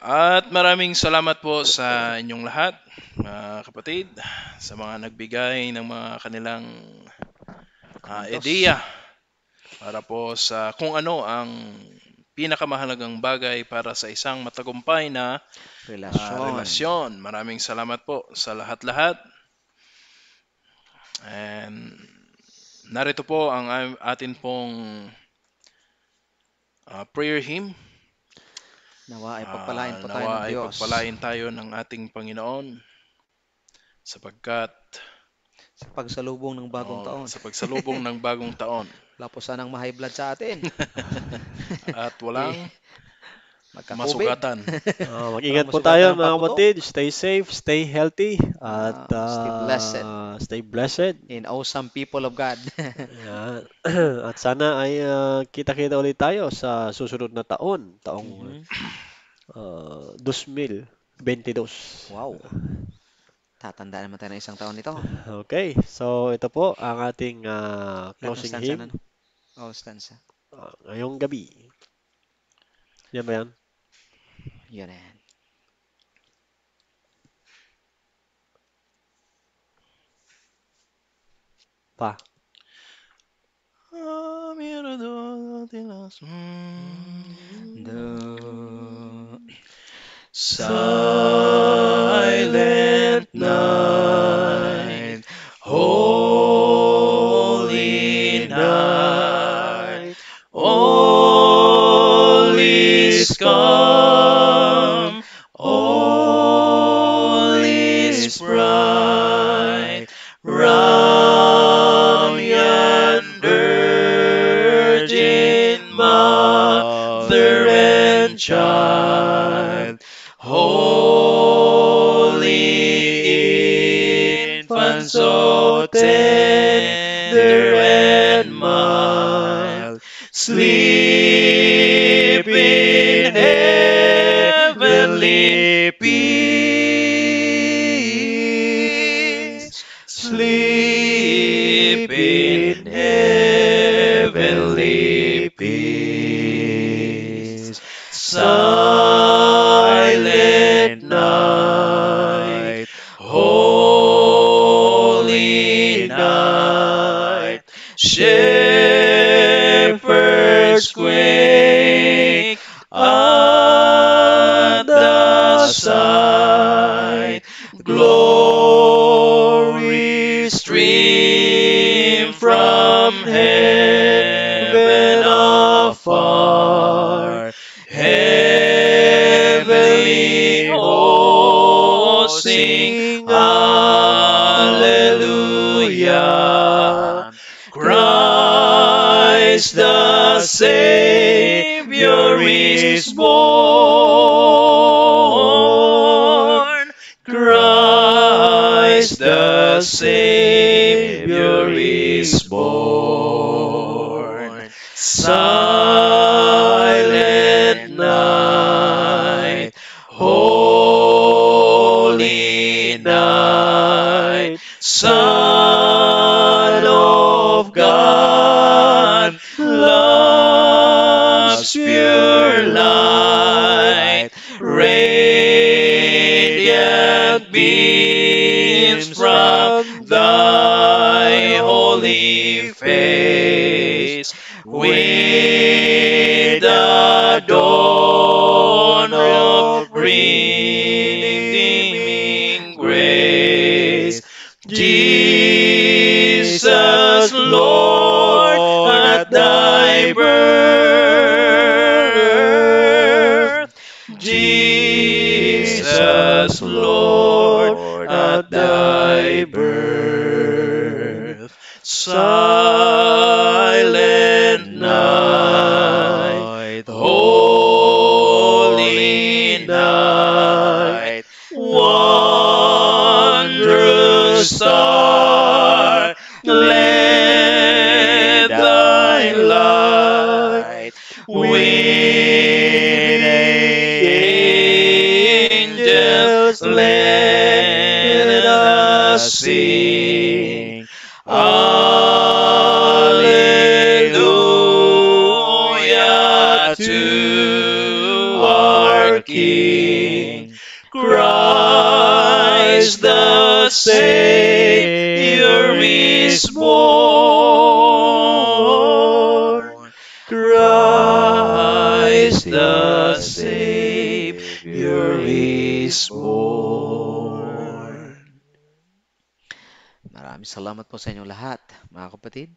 At maraming salamat po sa inyong lahat, mga kapatid, sa mga nagbigay ng mga kanilang uh, ideya para po sa kung ano ang pinakamahalagang bagay para sa isang matagumpay na ah, relasyon. Uh, relasyon. Maraming salamat po sa lahat-lahat. And narito po ang atin pong uh, prayer hymn. Nawa ay pagpalain po ah, tayo ng Diyos. Nawa ay pagpalain tayo ng ating Panginoon sapagkat sa pagsalubong ng bagong oh, taon. Sa pagsalubong ng bagong taon. Lapos sanang ma-high blood sa atin. At walang masugatan. uh, mag-ingat po tayo mga kapatid. Stay safe, stay healthy, at uh, stay ah, blessed. Uh, stay blessed. In awesome people of God. yeah. at sana ay uh, kita-kita ulit tayo sa susunod na taon, taong mm-hmm. uh, 2022. Wow. Tatandaan naman tayo ng isang taon nito. Okay. So, ito po ang ating uh, closing hymn. Ano? Oh, stanza. Oh, ngayong gabi. Yan ba yan? Yan yan. Pa. Ah, do tilas do silent night. Oh. sky. Facebook. Maraming salamat po sa inyong lahat, mga kapatid.